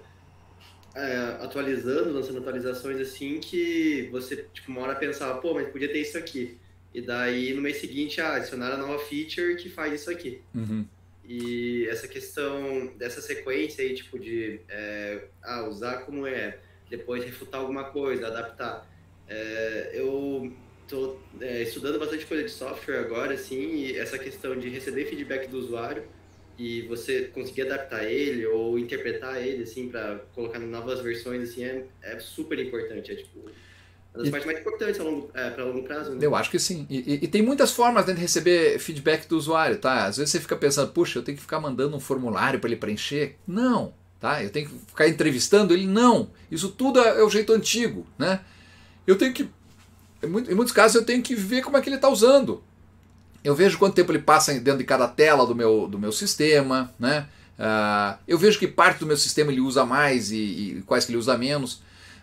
é, atualizando, lançando atualizações assim que você tipo, uma hora pensava, pô, mas podia ter isso aqui. E daí no mês seguinte, ah, adicionaram a nova feature que faz isso aqui. Uhum. E essa questão dessa sequência aí, tipo, de é, ah, usar como é, depois refutar alguma coisa, adaptar. É, eu estou é, estudando bastante coisa de software agora, assim, e essa questão de receber feedback do usuário e você conseguir adaptar ele ou interpretar ele, assim, para colocar em novas versões, assim, é, é super importante. É tipo uma das e... partes mais importantes é, para longo prazo. Né? Eu acho que sim. E, e, e, tem muitas formas né, de receber feedback do usuário, tá? Às vezes você fica pensando, puxa, eu tenho que ficar mandando um formulário para ele preencher. Não, tá? Eu tenho que ficar entrevistando ele. Não. Isso tudo é, é o jeito antigo, né? Eu tenho que em muitos casos eu tenho que ver como é que ele está usando. Eu vejo quanto tempo ele passa dentro de cada tela do meu, do meu sistema, né? Uh, eu vejo que parte do meu sistema ele usa mais e, e quais que ele usa menos.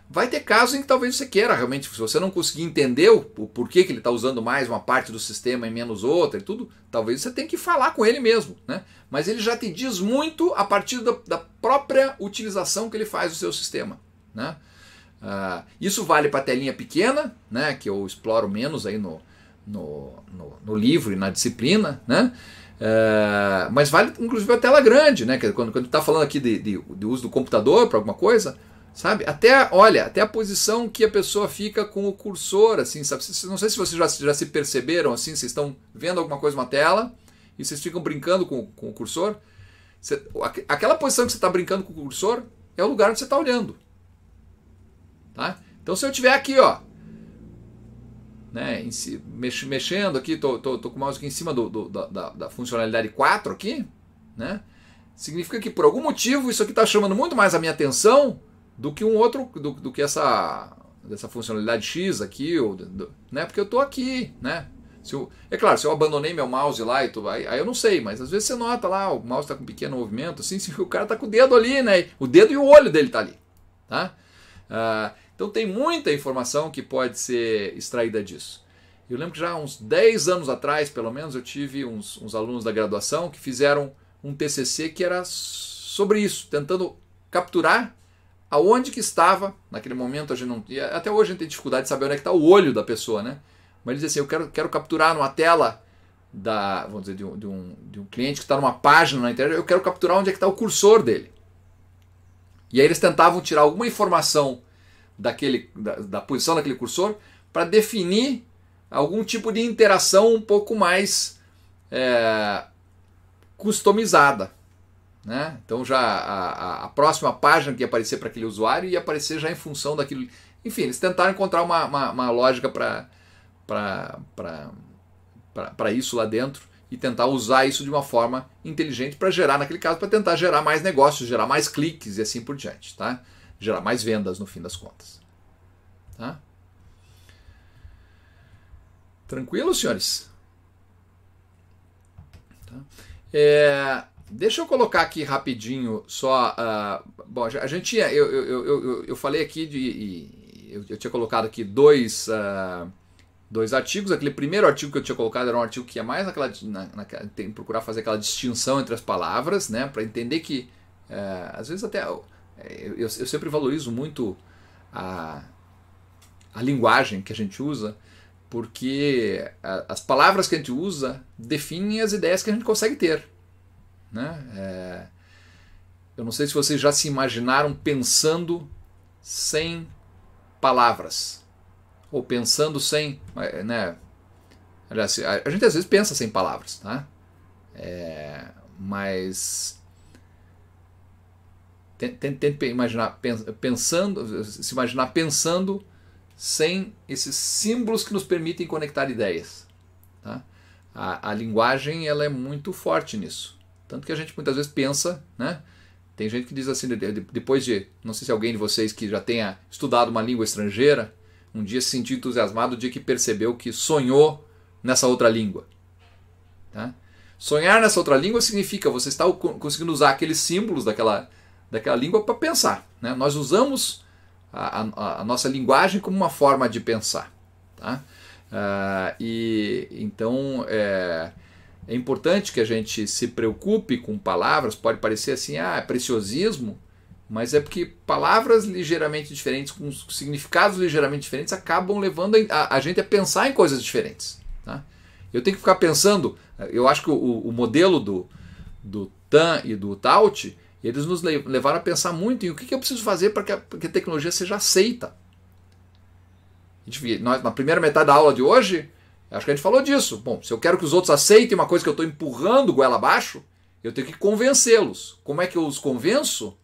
Vai ter casos em que talvez você queira realmente, se você não conseguir entender o, o porquê que ele está usando mais uma parte do sistema e menos outra e tudo, talvez você tenha que falar com ele mesmo, né? Mas ele já te diz muito a partir da, da própria utilização que ele faz do seu sistema, né? Uh, isso vale para a telinha pequena, né, que eu exploro menos aí no, no, no, no livro e na disciplina, né? Uh, mas vale inclusive a tela grande, né? Quando, quando está falando aqui de, de, de, uso do computador para alguma coisa, sabe? Até, olha, até a posição que a pessoa fica com o cursor, assim, sabe? Não sei se vocês já, já se perceberam, assim, vocês estão vendo alguma coisa na tela e vocês ficam brincando com, com o cursor. Você, aquela posição que você está brincando com o cursor é o lugar onde você está olhando. Tá? Então se eu tiver aqui, ó, né, mexendo aqui, tô, tô, tô com o mouse aqui em cima do, do da, da, funcionalidade 4 aqui, né, significa que por algum motivo isso aqui está chamando muito mais a minha atenção do que um outro, do, do que essa dessa funcionalidade X aqui, ou, do, né, porque eu tô aqui, né, eu, é claro, se eu abandonei meu mouse lá e tu aí, aí, eu não sei, mas às vezes você nota lá, o mouse está com um pequeno movimento, assim, o cara está com o dedo ali, né? O dedo e o olho dele tá ali, tá? Uh, então tem muita informação que pode ser extraída disso. Eu lembro que já uns 10 anos atrás, pelo menos, eu tive uns, uns alunos da graduação que fizeram um TCC que era sobre isso, tentando capturar aonde que estava, naquele momento a gente não. Até hoje a gente tem dificuldade de saber onde é que está o olho da pessoa, né? Mas ele diz assim: eu quero, quero capturar numa tela da. Vamos dizer, de um, de um, de um cliente que está numa página na internet, eu quero capturar onde é que está o cursor dele. E aí eles tentavam tirar alguma informação daquele, da, da posição daquele cursor para definir algum tipo de interação um pouco mais é, customizada. Né? Então já a, a, a, próxima página que ia aparecer para aquele usuário ia aparecer já em função daquilo. Enfim, eles tentaram encontrar uma, uma, uma lógica para isso lá dentro e tentar usar isso de uma forma inteligente para gerar, naquele caso, para tentar gerar mais negócios, gerar mais cliques e assim por diante. Tá? gerar mais vendas no fim das contas. Tá? Tranquilo, senhores? Tá. É, deixa eu colocar aqui rapidinho só. Uh, bom, a gente tinha. Eu, eu, eu, eu falei aqui de. Eu, eu tinha colocado aqui dois. Uh, dois artigos. Aquele primeiro artigo que eu tinha colocado era um artigo que é mais naquela, na, naquela tem, procurar fazer aquela distinção entre as palavras, né, para entender que é, às vezes até eu, eu, sempre valorizo muito a, a linguagem que a gente usa, porque a, as palavras que a gente usa definem as ideias que a gente consegue ter. Né? É, eu não sei se vocês já se imaginaram pensando sem palavras, ou pensando sem. É, né? Aliás, a, a gente às vezes pensa sem palavras, tá? É, mas Tente, tente imaginar pensando, se imaginar pensando sem esses símbolos que nos permitem conectar ideias. Tá? A, a, linguagem ela é muito forte nisso, tanto que a gente muitas vezes pensa, né? Tem gente que diz assim, depois de, não sei se alguém de vocês que já tenha estudado uma língua estrangeira, um dia se sentiu entusiasmado, o dia que percebeu que sonhou nessa outra língua. Tá? Sonhar nessa outra língua significa você estar conseguindo usar aqueles símbolos daquela, daquela língua para pensar. Né? Nós usamos a, a, a, nossa linguagem como uma forma de pensar. Tá? Ah, e então é, é, importante que a gente se preocupe com palavras. Pode parecer assim, ah, é preciosismo, mas é porque palavras ligeiramente diferentes, com significados ligeiramente diferentes, acabam levando a, a gente a pensar em coisas diferentes. Tá? Eu tenho que ficar pensando. Eu acho que o, o modelo do, do Tan e do Taut e eles nos levaram a pensar muito em o que eu preciso fazer para que a, que a tecnologia seja aceita. Gente, na primeira metade da aula de hoje, acho que a gente falou disso. Bom, se eu quero que os outros aceitem uma coisa que eu estou empurrando goela abaixo, eu tenho que convencê-los. Como é que eu os convenço?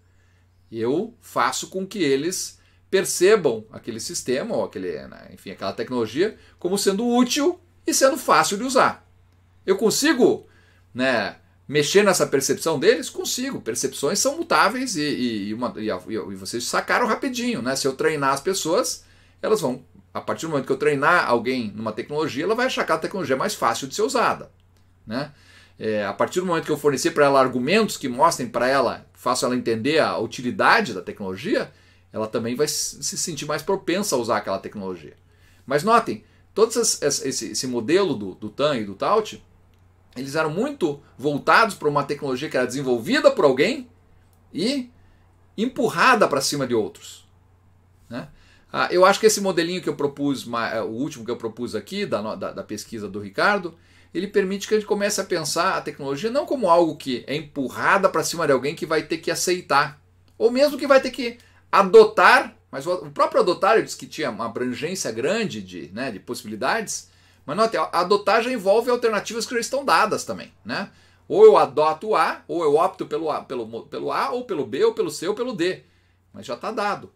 Eu faço com que eles percebam aquele sistema, ou aquele, né, enfim, aquela tecnologia, como sendo útil e sendo fácil de usar. Eu consigo né, mexer nessa percepção deles, consigo. Percepções são mutáveis e, e, uma, e, e vocês sacaram rapidinho, né? Se eu treinar as pessoas, elas vão. A partir do momento que eu treinar alguém numa tecnologia, ela vai achar que a tecnologia é mais fácil de ser usada. Né? É, a partir do momento que eu fornecer para ela argumentos que mostrem para ela, façam ela entender a utilidade da tecnologia, ela também vai se sentir mais propensa a usar aquela tecnologia. Mas notem, todo esse, esse, esse modelo do, do TAN e do TAUT eles eram muito voltados para uma tecnologia que era desenvolvida por alguém e empurrada para cima de outros. Né? Ah, eu acho que esse modelinho que eu propus, eh, o último que eu propus aqui, da, da, da pesquisa do Ricardo, ele permite que a gente comece a pensar a tecnologia não como algo que é empurrada para cima de alguém que vai ter que aceitar, ou mesmo que vai ter que adotar, mas o próprio adotar, eu disse que tinha uma abrangência grande de, né, de possibilidades, mas note, adotar já envolve alternativas que já estão dadas também, né? Ou eu adoto o A, ou eu opto pelo A, pelo, pelo a ou pelo B, ou pelo C, ou pelo D. Mas já está dado.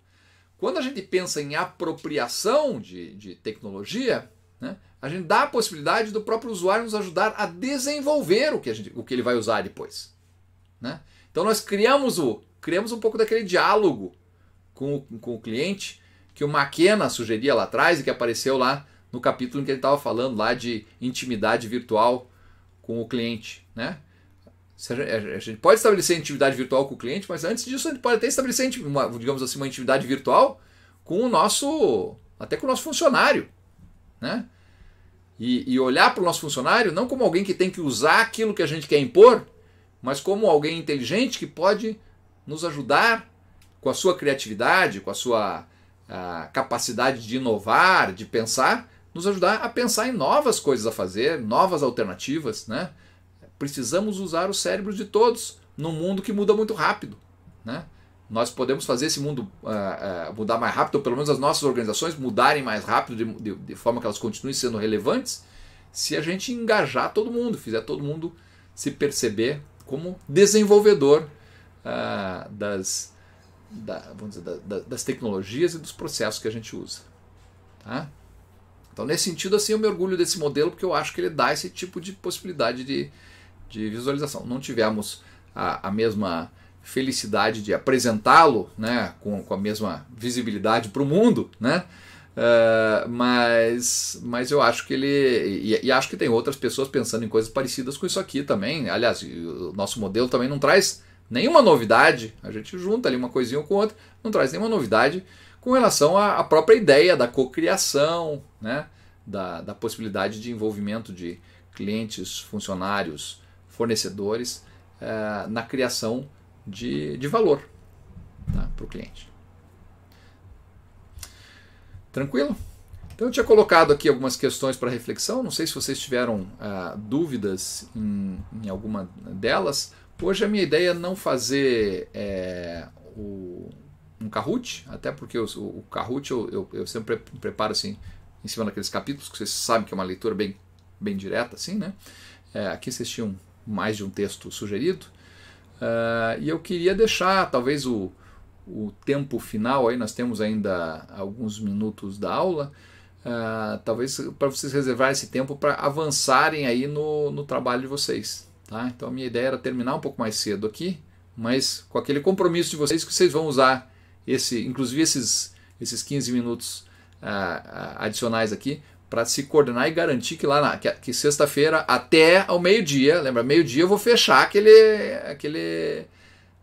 Quando a gente pensa em apropriação de, de tecnologia, né, a gente dá a possibilidade do próprio usuário nos ajudar a desenvolver o que, gente, o que ele vai usar depois. Né? Então nós criamos, o, criamos um pouco daquele diálogo com o, com o cliente que o Maquena sugeria lá atrás e que apareceu lá no capítulo em que ele estava falando lá de intimidade virtual com o cliente, né? A gente pode estabelecer intimidade virtual com o cliente, mas antes disso a gente pode até estabelecer, uma, digamos assim, uma intimidade virtual com o nosso, até com o nosso funcionário, né? E, e olhar para o nosso funcionário não como alguém que tem que usar aquilo que a gente quer impor, mas como alguém inteligente que pode nos ajudar com a sua criatividade, com a sua a ah, capacidade de inovar, de pensar, nos ajudar a pensar em novas coisas a fazer, novas alternativas, né? Precisamos usar os cérebros de todos num mundo que muda muito rápido, né? Nós podemos fazer esse mundo uh, uh, mudar mais rápido, ou pelo menos as nossas organizações mudarem mais rápido, de, de, de forma que elas continuem sendo relevantes, se a gente engajar todo mundo, fizer todo mundo se perceber como desenvolvedor uh, das, da, vamos dizer, da, da, das tecnologias e dos processos que a gente usa. Tá? Então, nesse sentido, assim, eu me orgulho desse modelo porque eu acho que ele dá esse tipo de possibilidade de, de visualização. Não tivemos a, a mesma felicidade de apresentá-lo né, com, com a mesma visibilidade para o mundo, né? Uh, mas, mas eu acho que ele. E, e, acho que tem outras pessoas pensando em coisas parecidas com isso aqui também. Aliás, o nosso modelo também não traz nenhuma novidade. A gente junta ali uma coisinha com outra, não traz nenhuma novidade com relação à, própria ideia da cocriação, né? da, da possibilidade de envolvimento de clientes, funcionários, fornecedores eh, na criação de, de valor tá? Né, para o cliente. Tranquilo? Então eu tinha colocado aqui algumas questões para reflexão. Não sei se vocês tiveram eh, dúvidas em, em, alguma delas. Hoje a minha ideia é não fazer é, o, um Kahoot, até porque o Kahoot eu, eu, eu, sempre preparo assim, em cima daqueles capítulos, que vocês sabem que é uma leitura bem, bem direta, assim, né? É, aqui vocês tinham mais de um texto sugerido. Uh, e eu queria deixar, talvez, o, o tempo final, aí nós temos ainda alguns minutos da aula, uh, talvez para vocês reservarem esse tempo para avançarem aí no, no trabalho de vocês. Tá? Então a minha ideia era terminar um pouco mais cedo aqui, mas com aquele compromisso de vocês que vocês vão usar esse, inclusive esses, esses 15 minutos ah, ah, adicionais aqui, para se coordenar e garantir que lá na, que, que sexta-feira até ao meio-dia, lembra, meio-dia eu vou fechar aquele aquele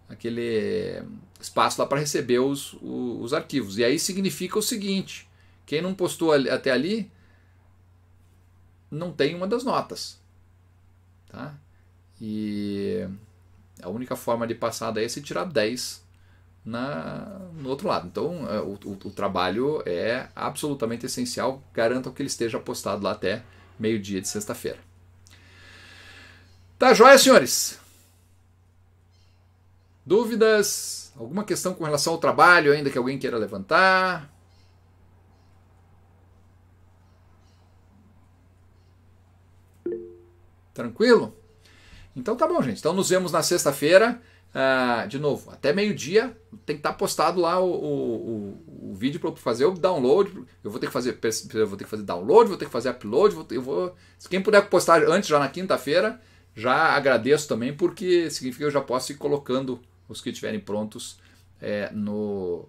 aquele espaço lá para receber os, os, os, arquivos. E aí significa o seguinte: quem não postou ali, até ali não tem uma das notas, tá? E a única forma de passar daí é se tirar 10 na, no outro lado. Então, é, o, o, o trabalho é absolutamente essencial. Garanto que ele esteja postado lá até meio-dia de sexta-feira. Tá joia, senhores? Dúvidas? Alguma questão com relação ao trabalho ainda que alguém queira levantar? Tranquilo? Então tá bom, gente. Então nos vemos na sexta-feira. Ah, de novo, até meio-dia tem que estar tá postado lá o, o, o, o vídeo para fazer o download. Eu vou ter que fazer, eu vou ter que fazer download, vou ter que fazer upload, vou ter, eu vou. Se quem puder postar antes, já na quinta-feira, já agradeço também, porque significa que eu já posso ir colocando os que estiverem prontos é, no,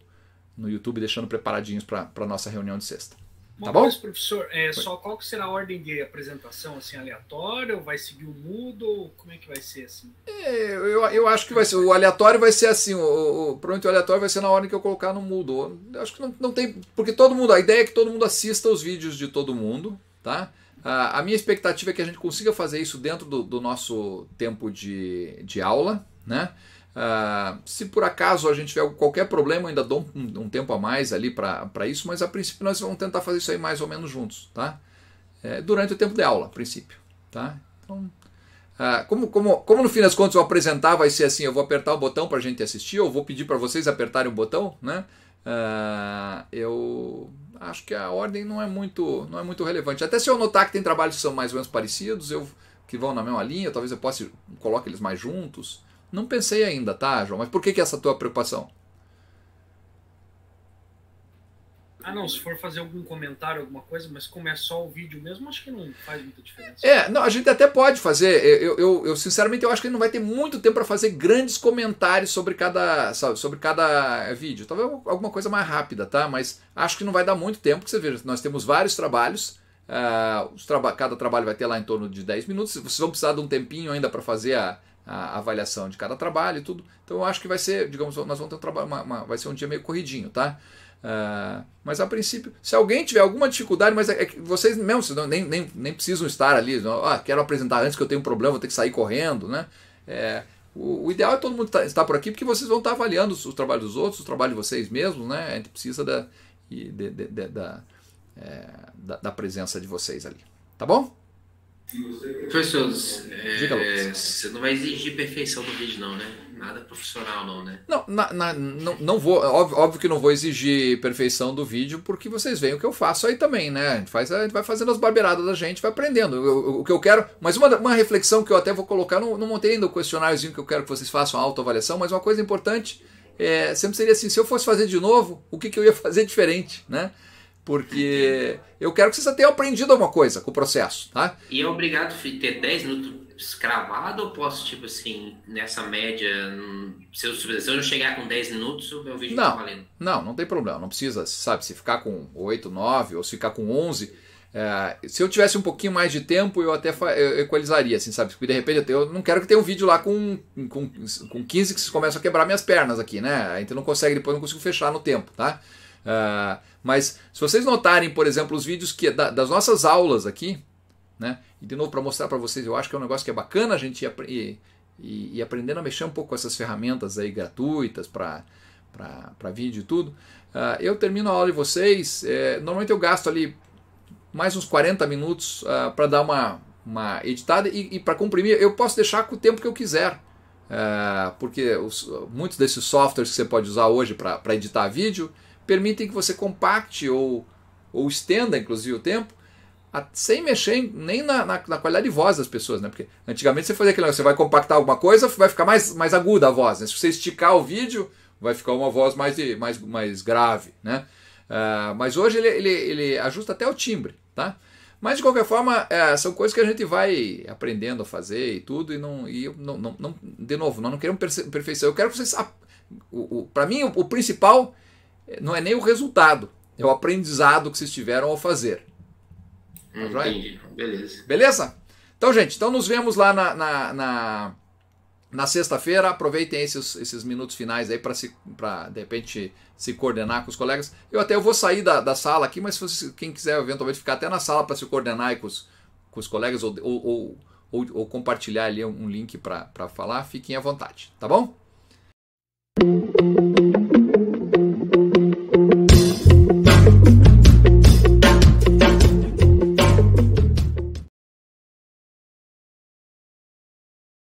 no YouTube, deixando preparadinhos para a nossa reunião de sexta. Uma tá bom? coisa, professor, é, só qual será a ordem de apresentação, assim, aleatória, ou vai seguir o mudo, como é que vai ser, assim? É, eu, eu acho que vai ser, o aleatório vai ser assim, o, o, o aleatório vai ser na ordem que eu colocar no mudo. acho que não, não tem, porque todo mundo, a ideia é que todo mundo assista os vídeos de todo mundo, tá? A, a minha expectativa é que a gente consiga fazer isso dentro do, do nosso tempo de, de aula, né? Uh, se por acaso a gente tiver qualquer problema, eu ainda dou um, um tempo a mais ali para isso, mas a princípio nós vamos tentar fazer isso aí mais ou menos juntos, tá? É, durante o tempo de aula, a princípio, tá? Então, uh, como, como, como no fim das contas eu apresentar vai ser assim, eu vou apertar o botão para a gente assistir, ou vou pedir para vocês apertarem o botão, né? Uh, eu acho que a ordem não é muito não é muito relevante. Até se eu notar que tem trabalhos que são mais ou menos parecidos, eu que vão na mesma linha, talvez eu possa coloque eles mais juntos. Não pensei ainda, tá, João? Mas por que, que é essa tua preocupação? Ah, não, se for fazer algum comentário, alguma coisa, mas como é só o vídeo mesmo, acho que não faz muita diferença. É, não, a gente até pode fazer. Eu, eu, eu sinceramente, eu acho que não vai ter muito tempo para fazer grandes comentários sobre cada, sabe, sobre cada vídeo. Talvez alguma coisa mais rápida, tá? Mas acho que não vai dar muito tempo, que você veja, nós temos vários trabalhos. Uh, traba cada trabalho vai ter lá em torno de 10 minutos. Vocês vão precisar de um tempinho ainda para fazer a, a avaliação de cada trabalho e tudo. Então eu acho que vai ser, digamos, nós vamos ter um trabalho, uma, uma, vai ser um dia meio corridinho, tá? Uh, mas a princípio, se alguém tiver alguma dificuldade, mas é, é que vocês mesmo vocês não, nem, nem, nem precisam estar ali, não, ah, quero apresentar antes que eu tenho um problema, vou ter que sair correndo, né? É, o, o, ideal é todo mundo tá, estar por aqui porque vocês vão estar tá avaliando os, trabalhos dos outros, o trabalho de vocês mesmos, né? A gente precisa da, de, de, de, da, é, da, da presença de vocês ali. Tá bom? Professor, é, você não vai exigir perfeição do vídeo, não, né? Nada profissional, não, né? Não, na, na, não, não vou. Óbvio, óbvio, que não vou exigir perfeição do vídeo, porque vocês veem o que eu faço aí também, né? A gente, faz, a gente vai fazendo as barbeiradas da gente, vai aprendendo. O, o que eu quero. Mas uma, uma reflexão que eu até vou colocar, não, não montei ainda o questionáriozinho que eu quero que vocês façam a autoavaliação, mas uma coisa importante é, sempre seria assim: se eu fosse fazer de novo, o que, que eu ia fazer diferente, né? Porque eu quero que vocês tenham aprendido alguma coisa com o processo, tá? E é obrigado a ter 10 minutos escravado ou posso, tipo assim, nessa média, se eu, se eu não chegar com 10 minutos, o meu vídeo tá não, tá valendo? Não, não tem problema, não precisa, sabe, se ficar com 8, 9 ou se ficar com 11, é, se eu tivesse um pouquinho mais de tempo, eu até equalizaria, assim, sabe, porque de repente eu, tenho, eu, não quero que tenha um vídeo lá com, com, com 15 que começa a quebrar minhas pernas aqui, né, então não consegue, depois não consigo fechar no tempo, tá? Uh, mas se vocês notarem, por exemplo, os vídeos que é da, das nossas aulas aqui, né? E de novo para mostrar para vocês, eu acho que é um negócio que é bacana a gente ir, ir, ir aprendendo a mexer um pouco com essas ferramentas aí gratuitas para para vídeo e tudo. Uh, eu termino a aula de vocês. É, normalmente eu gasto ali mais uns 40 minutos uh, ah, para dar uma, uma editada e, e para comprimir. Eu posso deixar com o tempo que eu quiser. Uh, porque os, muitos desses softwares que você pode usar hoje para editar vídeo, permitem que você compacte ou, ou estenda, inclusive, o tempo, a, sem mexer nem na, na, na, qualidade de voz das pessoas, né? Porque antigamente você fazia aquilo, você vai compactar alguma coisa, vai ficar mais, mais aguda a voz, né? Se você esticar o vídeo, vai ficar uma voz mais, de, mais, mais grave, né? Uh, mas hoje ele, ele, ele, ajusta até o timbre, tá? Mas de qualquer forma, é, são coisas que a gente vai aprendendo a fazer e tudo, e não. E não, não, não de novo, nós não queremos perfeição. Eu quero que vocês. Para mim, o, o principal não é nem o resultado, é o aprendizado que vocês tiveram ao fazer. Hum, tá entendi. Beleza. Beleza? Então, gente, então nos vemos lá na, na, na, na sexta-feira. Aproveitem esses, esses minutos finais aí para se de repente se coordenar com os colegas. Eu até eu vou sair da, da sala aqui, mas se, quem quiser eventualmente ficar até na sala para se coordenar com os, com os colegas ou, ou, ou, ou compartilhar ali um link para falar, fiquem à vontade, tá bom?